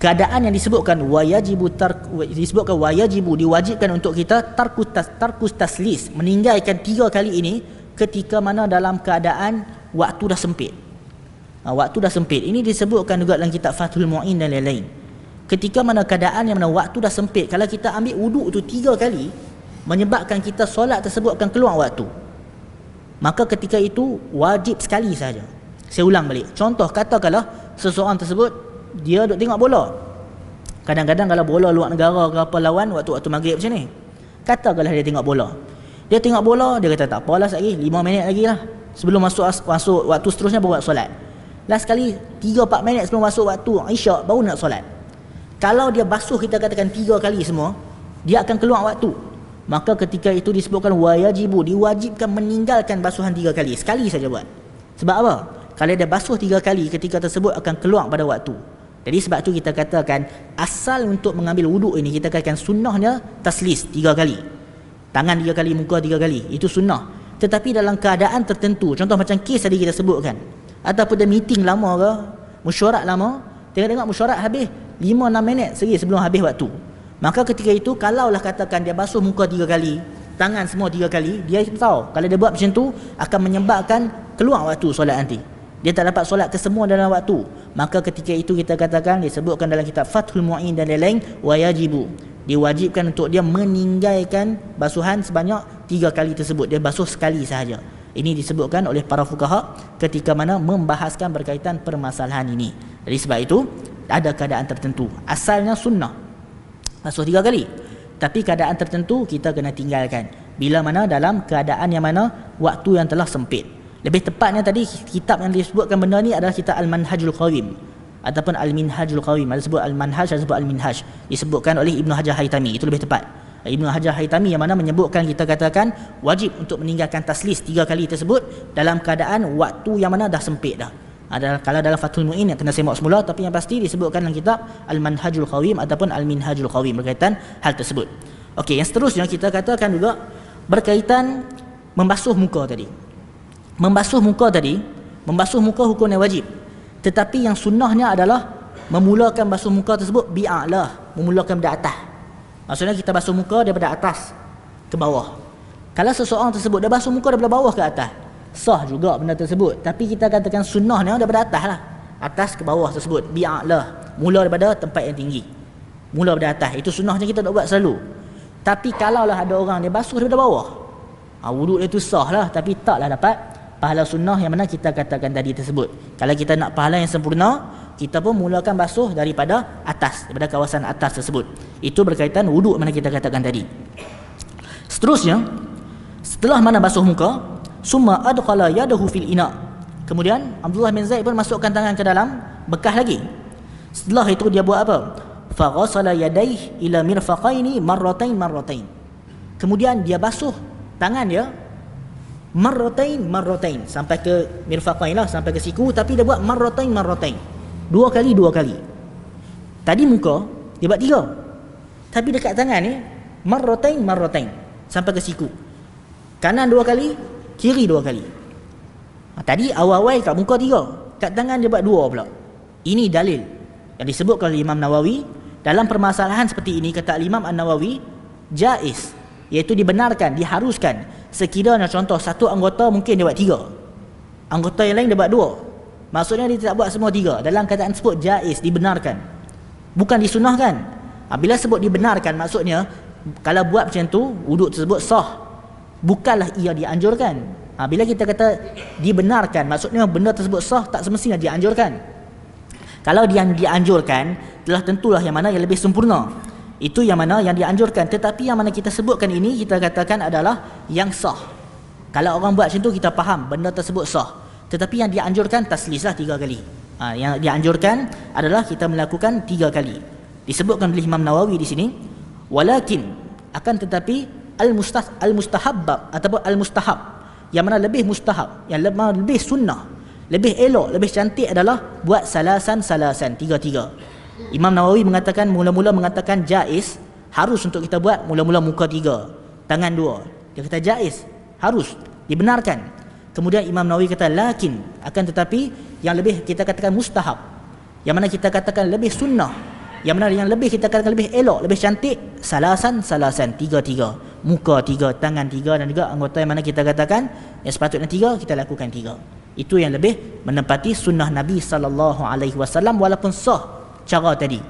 keadaan yang disebutkan wajib tark disebutkan wajibu diwajibkan untuk kita tarkutas tarkus taslis meninggalkan tiga kali ini ketika mana dalam keadaan waktu dah sempit. Ha, waktu dah sempit. Ini disebutkan juga dalam kitab Fathul Muin dan lain-lain. Ketika mana keadaan yang mana waktu dah sempit, kalau kita ambil wuduk tu tiga kali, menyebabkan kita solat tersebut akan keluar waktu maka ketika itu wajib sekali saja saya ulang balik contoh katakanlah seseorang tersebut dia duk tengok bola kadang-kadang kalau bola luar negara ke apa lawan waktu-waktu maghrib macam ni katakanlah dia tengok bola dia tengok bola dia kata tak apalah sekali 5 minit lagi lah sebelum masuk masuk waktu seterusnya baru nak solat last sekali 3-4 minit sebelum masuk waktu isyak baru nak solat kalau dia basuh kita katakan 3 kali semua dia akan keluar waktu Maka ketika itu disebutkan wayajibu diwajibkan meninggalkan basuhan tiga kali. Sekali saja buat. Sebab apa? Kalau dia basuh tiga kali ketika tersebut akan keluar pada waktu. Jadi sebab tu kita katakan asal untuk mengambil wuduk ini kita katakan sunnahnya taslis tiga kali. Tangan tiga kali, muka tiga kali. Itu sunnah. Tetapi dalam keadaan tertentu, contoh macam kes tadi kita sebutkan. Ataupun ada meeting lama ke, mesyuarat lama. Tengok-tengok mesyuarat habis lima enam minit sehari sebelum habis waktu. Maka ketika itu kalaulah katakan dia basuh muka tiga kali, tangan semua tiga kali, dia tahu kalau dia buat macam tu akan menyebabkan keluar waktu solat nanti. Dia tak dapat solat ke semua dalam waktu. Maka ketika itu kita katakan disebutkan dalam kitab Fathul Mu'in dan lain-lain wajibu. Diwajibkan untuk dia meninggalkan basuhan sebanyak tiga kali tersebut. Dia basuh sekali sahaja. Ini disebutkan oleh para fukaha ketika mana membahaskan berkaitan permasalahan ini. Jadi sebab itu ada keadaan tertentu. Asalnya sunnah basuh tiga kali tapi keadaan tertentu kita kena tinggalkan bila mana dalam keadaan yang mana waktu yang telah sempit lebih tepatnya tadi kitab yang disebutkan benda ni adalah kitab Al-Manhajul Qawim ataupun Al-Minhajul Qawim ada sebut Al-Manhaj ada sebut Al-Minhaj disebutkan oleh Ibn Hajar Haytami itu lebih tepat Ibn Hajar Haytami yang mana menyebutkan kita katakan wajib untuk meninggalkan taslis tiga kali tersebut dalam keadaan waktu yang mana dah sempit dah adalah kalau dalam Fathul Muin yang kena semak semula tapi yang pasti disebutkan dalam kitab Al-Manhajul Qawim ataupun Al-Minhajul Qawim berkaitan hal tersebut. Okey, yang seterusnya kita katakan juga berkaitan membasuh muka tadi. Membasuh muka tadi, membasuh muka hukumnya wajib. Tetapi yang sunnahnya adalah memulakan basuh muka tersebut bi'alah, memulakan dari atas. Maksudnya kita basuh muka daripada atas ke bawah. Kalau seseorang tersebut dah basuh muka daripada bawah ke atas, sah juga benda tersebut tapi kita katakan sunnahnya daripada atas lah atas ke bawah tersebut bi'a'lah mula daripada tempat yang tinggi mula daripada atas itu sunnahnya kita nak buat selalu tapi kalau ada orang dia basuh daripada bawah ha, wuduk dia tu sah lah tapi taklah dapat pahala sunnah yang mana kita katakan tadi tersebut kalau kita nak pahala yang sempurna kita pun mulakan basuh daripada atas daripada kawasan atas tersebut itu berkaitan wuduk mana kita katakan tadi seterusnya setelah mana basuh muka summa adqala yadahu fil ina kemudian Abdullah bin Zaid pun masukkan tangan ke dalam bekas lagi setelah itu dia buat apa fa ghasala yadayh ila mirfaqaini marratain marratain kemudian dia basuh tangan dia marratain marratain sampai ke mirfaqain lah sampai ke siku tapi dia buat marratain marratain dua kali dua kali tadi muka dia buat tiga tapi dekat tangan ni marratain marratain sampai ke siku kanan dua kali kiri dua kali ha, tadi awal-awal kat muka tiga kat tangan dia buat dua pula ini dalil yang disebut oleh Imam Nawawi dalam permasalahan seperti ini kata Imam An-Nawawi jais, iaitu dibenarkan diharuskan sekiranya contoh satu anggota mungkin dia buat tiga anggota yang lain dia buat dua maksudnya dia tak buat semua tiga dalam keadaan sebut jais dibenarkan bukan disunahkan ha, bila sebut dibenarkan maksudnya kalau buat macam tu wuduk tersebut sah bukanlah ia dianjurkan ha, bila kita kata dibenarkan maksudnya benda tersebut sah tak semestinya dianjurkan kalau dia dianjurkan telah tentulah yang mana yang lebih sempurna itu yang mana yang dianjurkan tetapi yang mana kita sebutkan ini kita katakan adalah yang sah kalau orang buat macam tu kita faham benda tersebut sah tetapi yang dianjurkan taslislah tiga kali ha, yang dianjurkan adalah kita melakukan tiga kali disebutkan oleh Imam Nawawi di sini walakin akan tetapi al-mustah al-mustahab ataupun al-mustahab yang mana lebih mustahab yang lebih, lebih sunnah lebih elok lebih cantik adalah buat salasan salasan tiga-tiga Imam Nawawi mengatakan mula-mula mengatakan jaiz harus untuk kita buat mula-mula muka tiga tangan dua dia kata jaiz harus dibenarkan kemudian Imam Nawawi kata lakin akan tetapi yang lebih kita katakan mustahab yang mana kita katakan lebih sunnah yang mana yang lebih kita katakan lebih elok lebih cantik salasan salasan tiga tiga muka tiga tangan tiga dan juga anggota yang mana kita katakan yang sepatutnya tiga kita lakukan tiga itu yang lebih menempati sunnah Nabi sallallahu alaihi wasallam walaupun sah cara tadi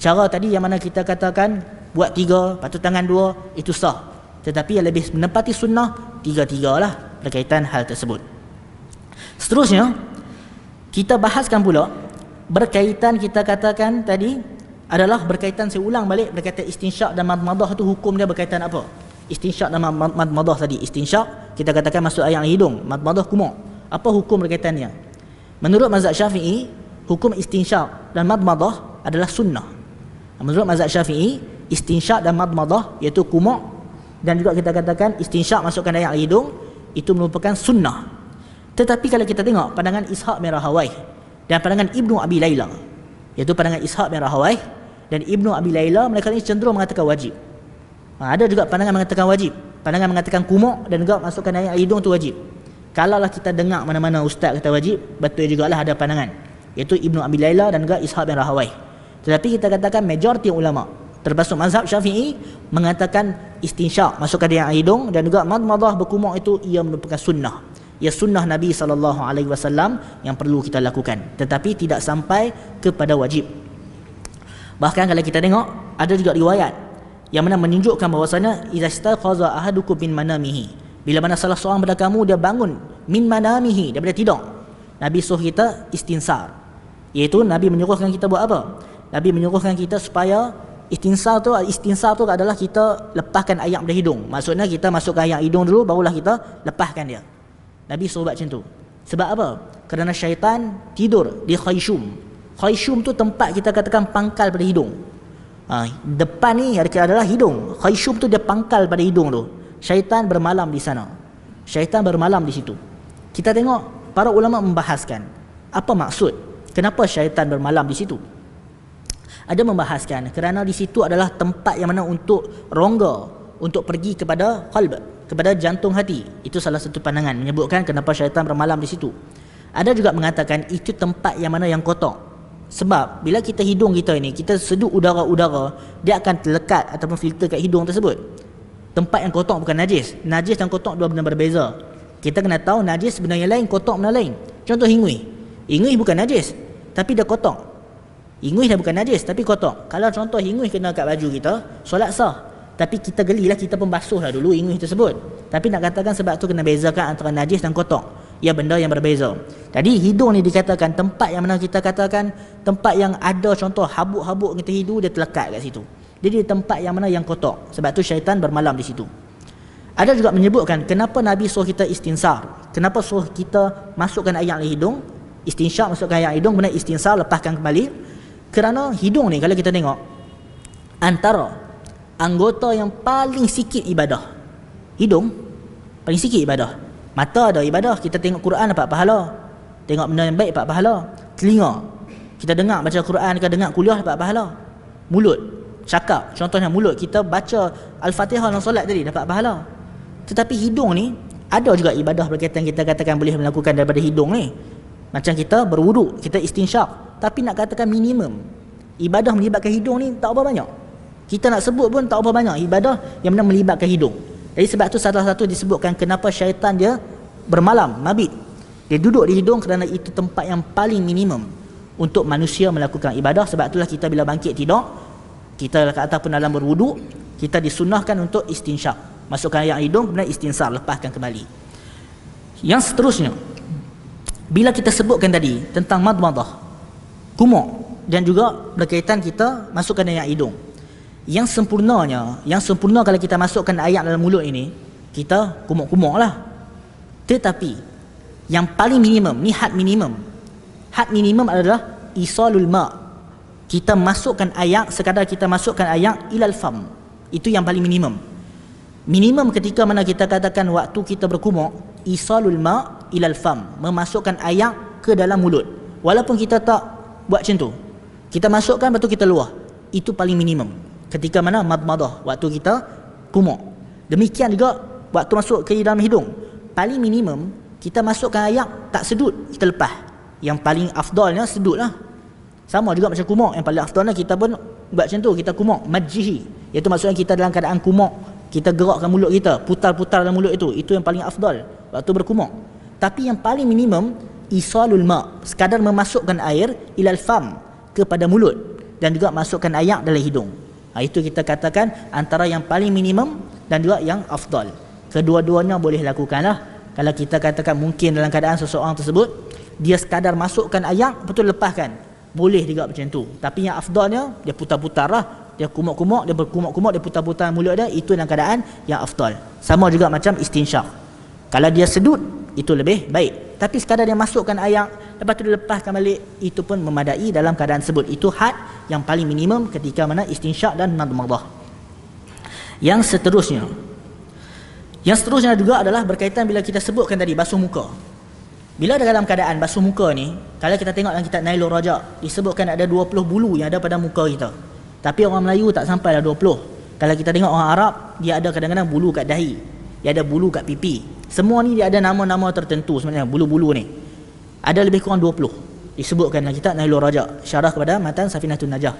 cara tadi yang mana kita katakan buat tiga patut tangan dua itu sah tetapi yang lebih menempati sunnah tiga tiga lah berkaitan hal tersebut seterusnya kita bahaskan pula berkaitan kita katakan tadi adalah berkaitan saya ulang balik berkaitan istinsyak dan madmadah tu hukum dia berkaitan apa? Istinsyak dan madmadah tadi. Istinsyak kita katakan masuk air hidung, madmadah kumur. Apa hukum berkaitannya? Menurut mazhab Syafi'i, hukum istinsyak dan madmadah adalah sunnah. Menurut mazhab Syafi'i, istinsyak dan madmadah iaitu kumur dan juga kita katakan istinsyak masukkan air hidung itu merupakan sunnah. Tetapi kalau kita tengok pandangan Ishaq bin Rahawaih dan pandangan Ibnu Abi Laila, iaitu pandangan Ishaq bin Rahawaih dan Ibnu Abi Laila mereka ini cenderung mengatakan wajib. Ha, ada juga pandangan mengatakan wajib. Pandangan mengatakan kumuk dan juga masukkan air hidung tu wajib. Kalau kita dengar mana-mana ustaz kata wajib, betul juga lah ada pandangan. Iaitu Ibnu Abi Laila dan juga Ishaq bin Rahawai. Tetapi kita katakan majoriti ulama termasuk mazhab Syafi'i mengatakan istinsyak masukkan air hidung dan juga madmadah berkumuk itu ia merupakan sunnah. Ia sunnah Nabi saw yang perlu kita lakukan tetapi tidak sampai kepada wajib. Bahkan kalau kita tengok ada juga riwayat yang mana menunjukkan bahwasanya idza staqaza ahadukum min manamihi bila mana salah seorang daripada kamu dia bangun min manamihi daripada tidur Nabi suruh kita istinsar iaitu Nabi menyuruhkan kita buat apa Nabi menyuruhkan kita supaya istinsar tu istinsar tu adalah kita lepaskan air dari hidung maksudnya kita masukkan air hidung dulu barulah kita lepaskan dia Nabi suruh buat macam tu sebab apa kerana syaitan tidur di khayshum Khayshum tu tempat kita katakan pangkal pada hidung. Ha, depan ni adalah hidung. Khayshum tu dia pangkal pada hidung tu. Syaitan bermalam di sana. Syaitan bermalam di situ. Kita tengok para ulama membahaskan apa maksud kenapa syaitan bermalam di situ. Ada membahaskan kerana di situ adalah tempat yang mana untuk rongga untuk pergi kepada qalb, kepada jantung hati. Itu salah satu pandangan menyebutkan kenapa syaitan bermalam di situ. Ada juga mengatakan itu tempat yang mana yang kotor. Sebab bila kita hidung kita ini kita seduk udara-udara, dia akan terlekat ataupun filter kat hidung tersebut. Tempat yang kotor bukan najis. Najis dan kotor dua benda berbeza. Kita kena tahu najis benda yang lain, kotor benda lain. Contoh hingui. Hingui bukan najis, tapi dia kotor. Hingui dah bukan najis tapi kotor. Kalau contoh hingui kena kat baju kita, solat sah. Tapi kita gelilah kita pun basuhlah dulu hingui tersebut. Tapi nak katakan sebab tu kena bezakan antara najis dan kotor ia benda yang berbeza jadi hidung ni dikatakan tempat yang mana kita katakan tempat yang ada contoh habuk-habuk kita hidu dia terlekat kat situ jadi tempat yang mana yang kotor sebab tu syaitan bermalam di situ ada juga menyebutkan kenapa Nabi suruh kita istinsar kenapa suruh kita masukkan air yang hidung istinsar masukkan air dalam hidung benda istinsar lepaskan kembali kerana hidung ni kalau kita tengok antara anggota yang paling sikit ibadah hidung paling sikit ibadah Mata ada ibadah, kita tengok Quran dapat pahala. Tengok benda yang baik dapat pahala. Telinga, kita dengar baca Quran kita dengar kuliah dapat pahala. Mulut, cakap. Contohnya mulut, kita baca Al-Fatihah dalam solat tadi dapat pahala. Tetapi hidung ni, ada juga ibadah berkaitan kita katakan boleh melakukan daripada hidung ni. Macam kita berwuduk, kita istinsyak. Tapi nak katakan minimum, ibadah melibatkan hidung ni tak apa banyak. Kita nak sebut pun tak apa banyak ibadah yang benar melibatkan hidung. Jadi sebab tu salah satu disebutkan kenapa syaitan dia bermalam, mabit. Dia duduk di hidung kerana itu tempat yang paling minimum untuk manusia melakukan ibadah. Sebab itulah kita bila bangkit tidur, kita kat atas pun dalam berwuduk, kita disunahkan untuk istinsyak. Masukkan air hidung, kemudian istinsyak, lepaskan kembali. Yang seterusnya, bila kita sebutkan tadi tentang madmadah, kumuk dan juga berkaitan kita masukkan air hidung yang sempurnanya yang sempurna kalau kita masukkan ayat dalam mulut ini kita kumuk-kumuk lah tetapi yang paling minimum ni had minimum had minimum adalah isalul ma kita masukkan ayat sekadar kita masukkan ayat ilal fam itu yang paling minimum minimum ketika mana kita katakan waktu kita berkumuk isalul ma ilal fam memasukkan ayat ke dalam mulut walaupun kita tak buat macam tu kita masukkan lepas tu kita luah itu paling minimum ketika mana madmadah waktu kita kumuk demikian juga waktu masuk ke dalam hidung paling minimum kita masukkan air tak sedut kita lepas yang paling afdalnya sedut lah sama juga macam kumuk yang paling afdalnya kita pun buat macam tu kita kumuk majjihi iaitu maksudnya kita dalam keadaan kumuk kita gerakkan mulut kita putar-putar dalam mulut itu itu yang paling afdal waktu berkumuk tapi yang paling minimum isalul ma sekadar memasukkan air ilal fam kepada mulut dan juga masukkan air dalam hidung ha, itu kita katakan antara yang paling minimum dan juga yang afdal kedua-duanya boleh lakukan lah. kalau kita katakan mungkin dalam keadaan seseorang tersebut dia sekadar masukkan ayam betul lepaskan boleh juga macam tu tapi yang afdalnya dia putar-putar lah dia kumuk-kumuk dia berkumuk-kumuk dia putar-putar mulut dia itu dalam keadaan yang afdal sama juga macam istinsyak kalau dia sedut itu lebih baik tapi sekadar dia masukkan ayam lepas tu dia balik itu pun memadai dalam keadaan sebut itu had yang paling minimum ketika mana istinsyak dan nadmadah yang seterusnya yang seterusnya juga adalah berkaitan bila kita sebutkan tadi basuh muka bila ada dalam keadaan basuh muka ni kalau kita tengok dalam kitab Nailul Rajak disebutkan ada 20 bulu yang ada pada muka kita tapi orang Melayu tak sampai dah 20 kalau kita tengok orang Arab dia ada kadang-kadang bulu kat dahi dia ada bulu kat pipi semua ni dia ada nama-nama tertentu sebenarnya bulu-bulu ni ada lebih kurang 20 disebutkan dalam kitab Nailul Raja syarah kepada Matan Safinatun Najah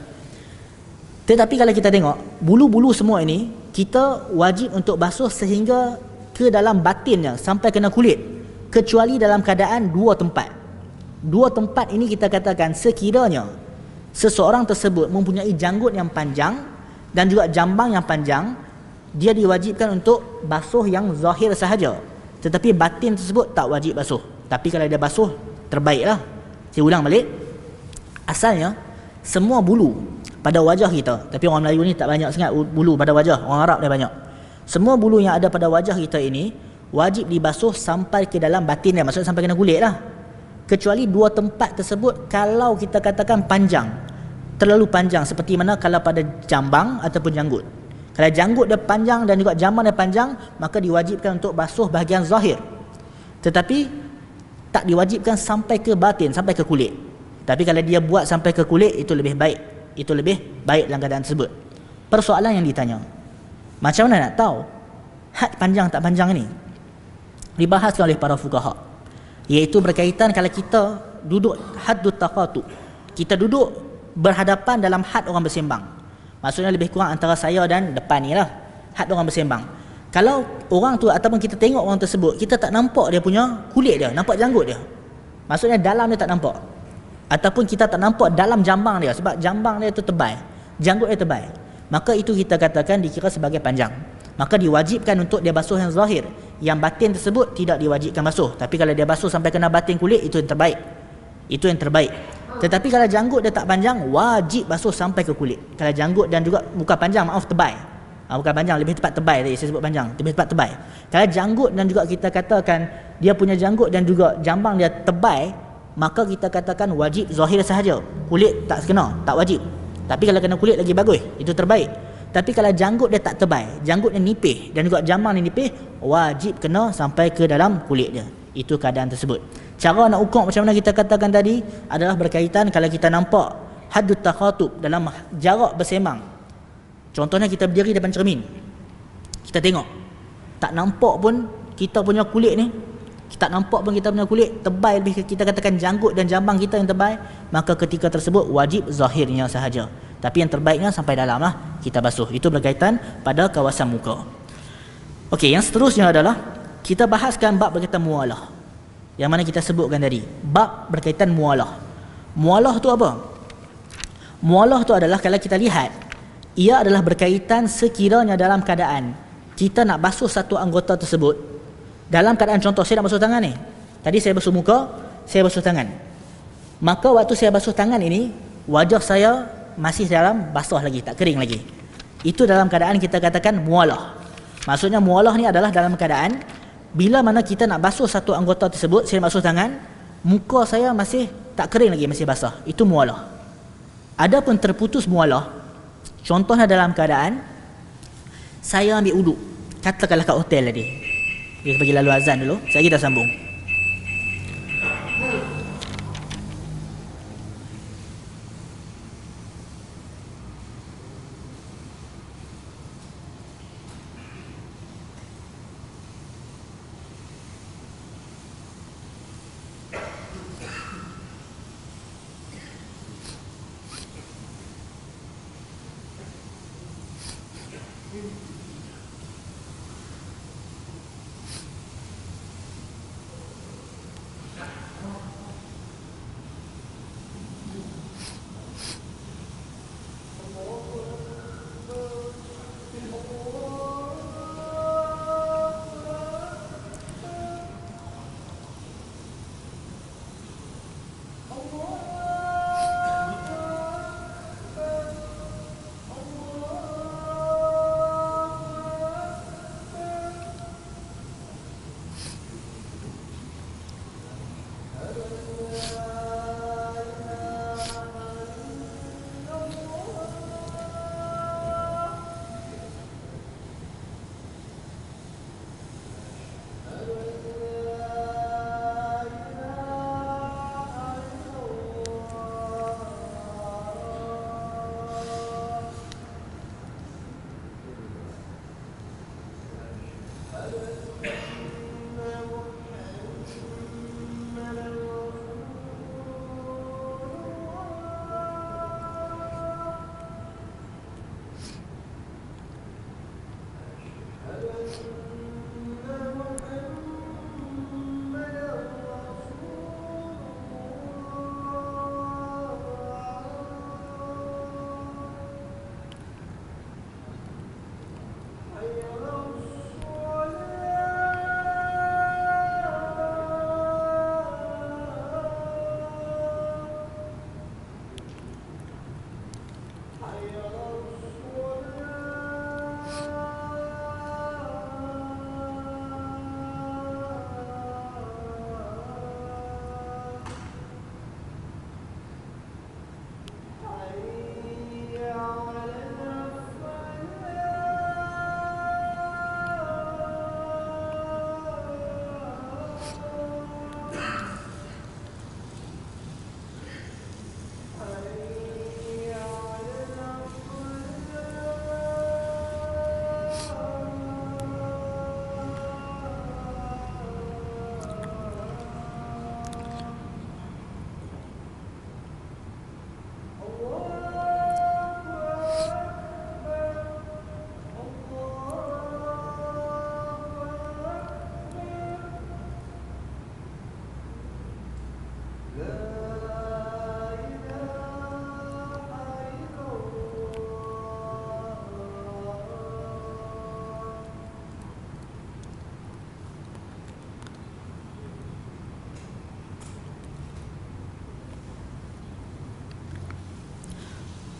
tetapi kalau kita tengok bulu-bulu semua ini kita wajib untuk basuh sehingga ke dalam batinnya sampai kena kulit kecuali dalam keadaan dua tempat dua tempat ini kita katakan sekiranya seseorang tersebut mempunyai janggut yang panjang dan juga jambang yang panjang dia diwajibkan untuk basuh yang zahir sahaja tetapi batin tersebut tak wajib basuh tapi kalau dia basuh terbaik lah saya ulang balik asalnya semua bulu pada wajah kita tapi orang Melayu ni tak banyak sangat bulu pada wajah orang Arab dia banyak semua bulu yang ada pada wajah kita ini wajib dibasuh sampai ke dalam batin dia maksudnya sampai kena kulit lah kecuali dua tempat tersebut kalau kita katakan panjang terlalu panjang seperti mana kalau pada jambang ataupun janggut kalau janggut dia panjang dan juga jambang dia panjang maka diwajibkan untuk basuh bahagian zahir tetapi tak diwajibkan sampai ke batin sampai ke kulit tapi kalau dia buat sampai ke kulit itu lebih baik itu lebih baik dalam keadaan tersebut persoalan yang ditanya macam mana nak tahu had panjang tak panjang ni dibahaskan oleh para fukaha iaitu berkaitan kalau kita duduk haddut taqatu kita duduk berhadapan dalam had orang bersembang maksudnya lebih kurang antara saya dan depan ni lah had orang bersembang kalau orang tu ataupun kita tengok orang tersebut kita tak nampak dia punya kulit dia nampak janggut dia maksudnya dalam dia tak nampak ataupun kita tak nampak dalam jambang dia sebab jambang dia tu tebal janggut dia tebal maka itu kita katakan dikira sebagai panjang maka diwajibkan untuk dia basuh yang zahir yang batin tersebut tidak diwajibkan basuh tapi kalau dia basuh sampai kena batin kulit itu yang terbaik itu yang terbaik tetapi kalau janggut dia tak panjang wajib basuh sampai ke kulit kalau janggut dan juga muka panjang maaf tebal ha, bukan panjang lebih tepat tebal tadi saya sebut panjang lebih tepat tebal kalau janggut dan juga kita katakan dia punya janggut dan juga jambang dia tebal maka kita katakan wajib zahir sahaja kulit tak kena tak wajib tapi kalau kena kulit lagi bagus itu terbaik tapi kalau janggut dia tak tebal janggut dia nipih dan juga jambang dia nipih wajib kena sampai ke dalam kulit dia itu keadaan tersebut cara nak ukur macam mana kita katakan tadi adalah berkaitan kalau kita nampak hadut takhatub dalam jarak bersemang Contohnya kita berdiri depan cermin. Kita tengok. Tak nampak pun kita punya kulit ni. Kita tak nampak pun kita punya kulit tebal lebih kita katakan janggut dan jambang kita yang tebal, maka ketika tersebut wajib zahirnya sahaja. Tapi yang terbaiknya sampai dalam lah kita basuh. Itu berkaitan pada kawasan muka. Okey, yang seterusnya adalah kita bahaskan bab berkaitan mualah. Yang mana kita sebutkan tadi, bab berkaitan mualah. Mualah tu apa? Mualah tu adalah kalau kita lihat ia adalah berkaitan sekiranya dalam keadaan kita nak basuh satu anggota tersebut dalam keadaan contoh saya nak basuh tangan ni tadi saya basuh muka saya basuh tangan maka waktu saya basuh tangan ini wajah saya masih dalam basah lagi tak kering lagi itu dalam keadaan kita katakan mualah maksudnya mualah ni adalah dalam keadaan bila mana kita nak basuh satu anggota tersebut saya basuh tangan muka saya masih tak kering lagi masih basah itu mualah adapun terputus mualah Contohnya dalam keadaan saya ambil uduk. Katakanlah kat hotel tadi. Dia pergi lalu azan dulu. Saya kita sambung.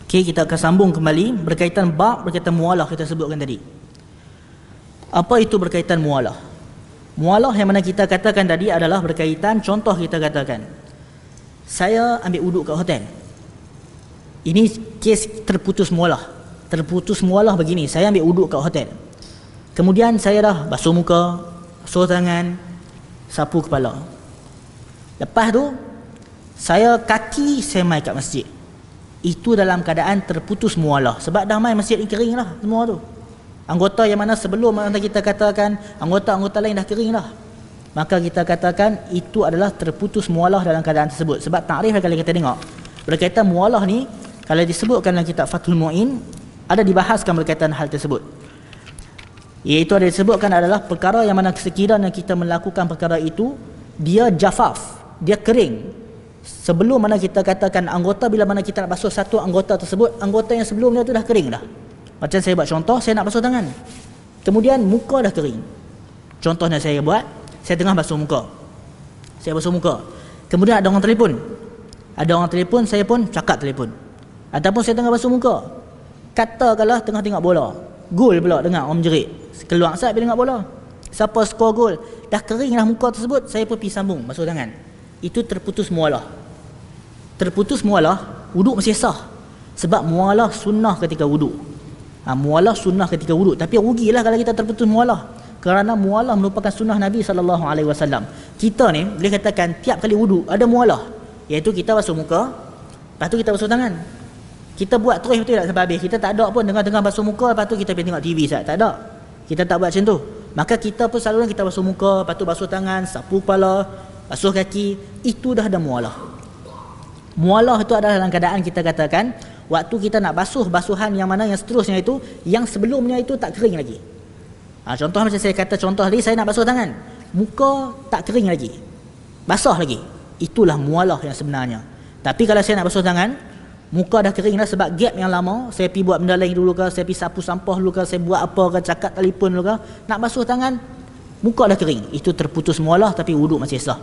Okey, kita akan sambung kembali berkaitan bab berkaitan mualah kita sebutkan tadi. Apa itu berkaitan mualah? Mualah yang mana kita katakan tadi adalah berkaitan contoh kita katakan. Saya ambil wuduk kat hotel. Ini kes terputus mualah. Terputus mualah begini, saya ambil wuduk kat hotel. Kemudian saya dah basuh muka, basuh tangan, sapu kepala. Lepas tu saya kaki saya mai kat masjid itu dalam keadaan terputus mualah sebab dah main masjid ni kering lah semua tu anggota yang mana sebelum kita katakan anggota-anggota lain dah kering lah maka kita katakan itu adalah terputus mualah dalam keadaan tersebut sebab tarif kalau kita tengok berkaitan mualah ni kalau disebutkan dalam kitab fatul Mu'in ada dibahaskan berkaitan hal tersebut iaitu ada disebutkan adalah perkara yang mana sekiranya kita melakukan perkara itu dia jafaf dia kering sebelum mana kita katakan anggota bila mana kita nak basuh satu anggota tersebut anggota yang sebelumnya tu dah kering dah macam saya buat contoh saya nak basuh tangan kemudian muka dah kering contohnya saya buat saya tengah basuh muka saya basuh muka kemudian ada orang telefon ada orang telefon saya pun cakap telefon ataupun saya tengah basuh muka kata kalau tengah tengok bola gol pula dengar orang jerit keluar saat bila tengok bola siapa skor gol dah kering lah muka tersebut saya pun pergi sambung basuh tangan itu terputus mualah terputus mualah wuduk masih sah sebab mualah sunnah ketika wuduk ha, mualah sunnah ketika wuduk tapi rugilah kalau kita terputus mualah kerana mualah merupakan sunnah Nabi sallallahu alaihi wasallam kita ni boleh katakan tiap kali wuduk ada mualah iaitu kita basuh muka lepas tu kita basuh tangan kita buat terus betul tak sampai habis kita tak ada pun tengah-tengah basuh muka lepas tu kita pergi tengok TV sat tak ada kita tak buat macam tu maka kita pun selalunya kita basuh muka lepas tu basuh tangan sapu kepala basuh kaki itu dah ada mualah mualah itu adalah dalam keadaan kita katakan waktu kita nak basuh basuhan yang mana yang seterusnya itu yang sebelumnya itu tak kering lagi ha, contoh macam saya kata contoh tadi saya nak basuh tangan muka tak kering lagi basah lagi itulah mualah yang sebenarnya tapi kalau saya nak basuh tangan muka dah kering dah sebab gap yang lama saya pergi buat benda lain dulu ke saya pergi sapu sampah dulu ke saya buat apa ke cakap telefon dulu ke nak basuh tangan muka dah kering itu terputus mualah tapi wuduk masih sah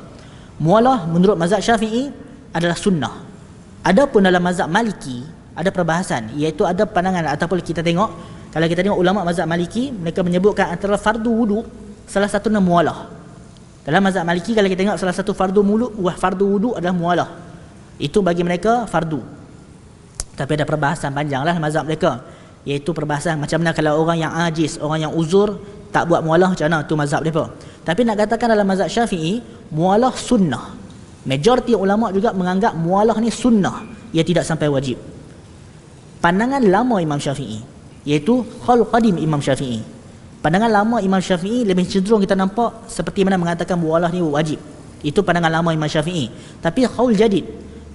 mualah menurut mazhab syafi'i adalah sunnah Adapun dalam mazhab maliki ada perbahasan iaitu ada pandangan ataupun kita tengok kalau kita tengok ulama mazhab maliki mereka menyebutkan antara fardu wudu salah satu nama mualah dalam mazhab maliki kalau kita tengok salah satu fardu mulu wah fardu wudu adalah mualah itu bagi mereka fardu tapi ada perbahasan panjanglah mazhab mereka iaitu perbahasan macam mana kalau orang yang ajis, orang yang uzur tak buat mualah macam mana tu mazhab depa. Tapi nak katakan dalam mazhab Syafi'i, mualah sunnah. Majoriti ulama juga menganggap mualah ni sunnah, ia tidak sampai wajib. Pandangan lama Imam Syafi'i iaitu hal qadim Imam Syafi'i. Pandangan lama Imam Syafi'i lebih cenderung kita nampak seperti mana mengatakan mualah ni wajib. Itu pandangan lama Imam Syafi'i. Tapi khawl jadid,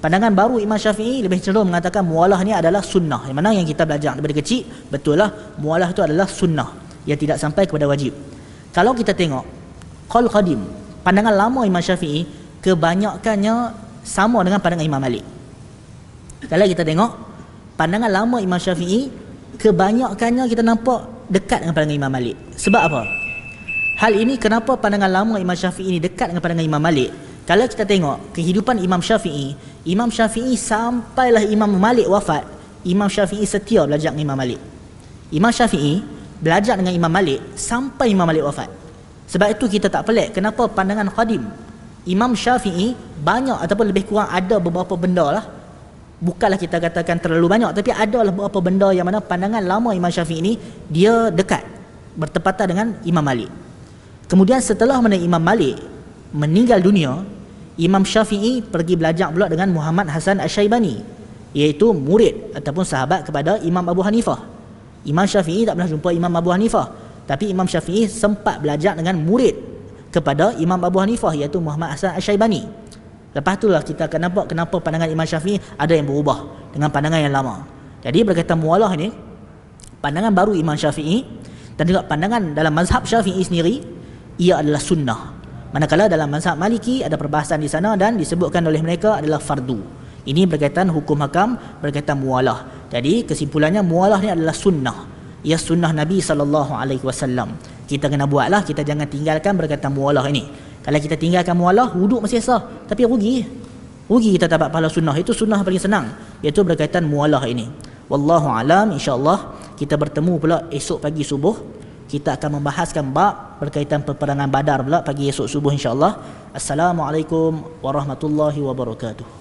Pandangan baru Imam Syafi'i lebih cenderung mengatakan mualah ni adalah sunnah. Yang mana yang kita belajar daripada kecil, betullah mualah itu adalah sunnah yang tidak sampai kepada wajib. Kalau kita tengok qol qadim, pandangan lama Imam Syafi'i kebanyakannya sama dengan pandangan Imam Malik. Kalau kita tengok pandangan lama Imam Syafi'i kebanyakannya kita nampak dekat dengan pandangan Imam Malik. Sebab apa? Hal ini kenapa pandangan lama Imam Syafi'i ini dekat dengan pandangan Imam Malik? Kalau kita tengok kehidupan Imam Syafi'i, Imam Syafi'i sampailah Imam Malik wafat, Imam Syafi'i setia belajar dengan Imam Malik. Imam Syafi'i belajar dengan Imam Malik sampai Imam Malik wafat. Sebab itu kita tak pelik kenapa pandangan Qadim Imam Syafi'i banyak ataupun lebih kurang ada beberapa benda lah Bukanlah kita katakan terlalu banyak Tapi ada lah beberapa benda yang mana pandangan lama Imam Syafi'i ini Dia dekat Bertepatan dengan Imam Malik Kemudian setelah mana Imam Malik Meninggal dunia Imam Syafi'i pergi belajar pula dengan Muhammad Hasan Asy-Syaibani iaitu murid ataupun sahabat kepada Imam Abu Hanifah. Imam Syafi'i tak pernah jumpa Imam Abu Hanifah, tapi Imam Syafi'i sempat belajar dengan murid kepada Imam Abu Hanifah iaitu Muhammad Hasan Asy-Syaibani. Lepas itulah kita akan nampak kenapa pandangan Imam Syafi'i ada yang berubah dengan pandangan yang lama. Jadi berkaitan mualah ini, pandangan baru Imam Syafi'i dan juga pandangan dalam mazhab Syafi'i sendiri ia adalah sunnah. Manakala dalam mazhab Maliki ada perbahasan di sana dan disebutkan oleh mereka adalah fardu. Ini berkaitan hukum hakam berkaitan mualah. Jadi kesimpulannya mualah ni adalah sunnah. Ia sunnah Nabi sallallahu alaihi wasallam. Kita kena buatlah, kita jangan tinggalkan berkaitan mualah ini. Kalau kita tinggalkan mualah, wuduk masih sah. Tapi rugi. Rugi kita tak dapat pahala sunnah. Itu sunnah paling senang. Iaitu berkaitan mualah ini. Wallahu alam insyaallah kita bertemu pula esok pagi subuh kita akan membahaskan bab berkaitan peperangan Badar pula pagi esok subuh insya-Allah. Assalamualaikum warahmatullahi wabarakatuh.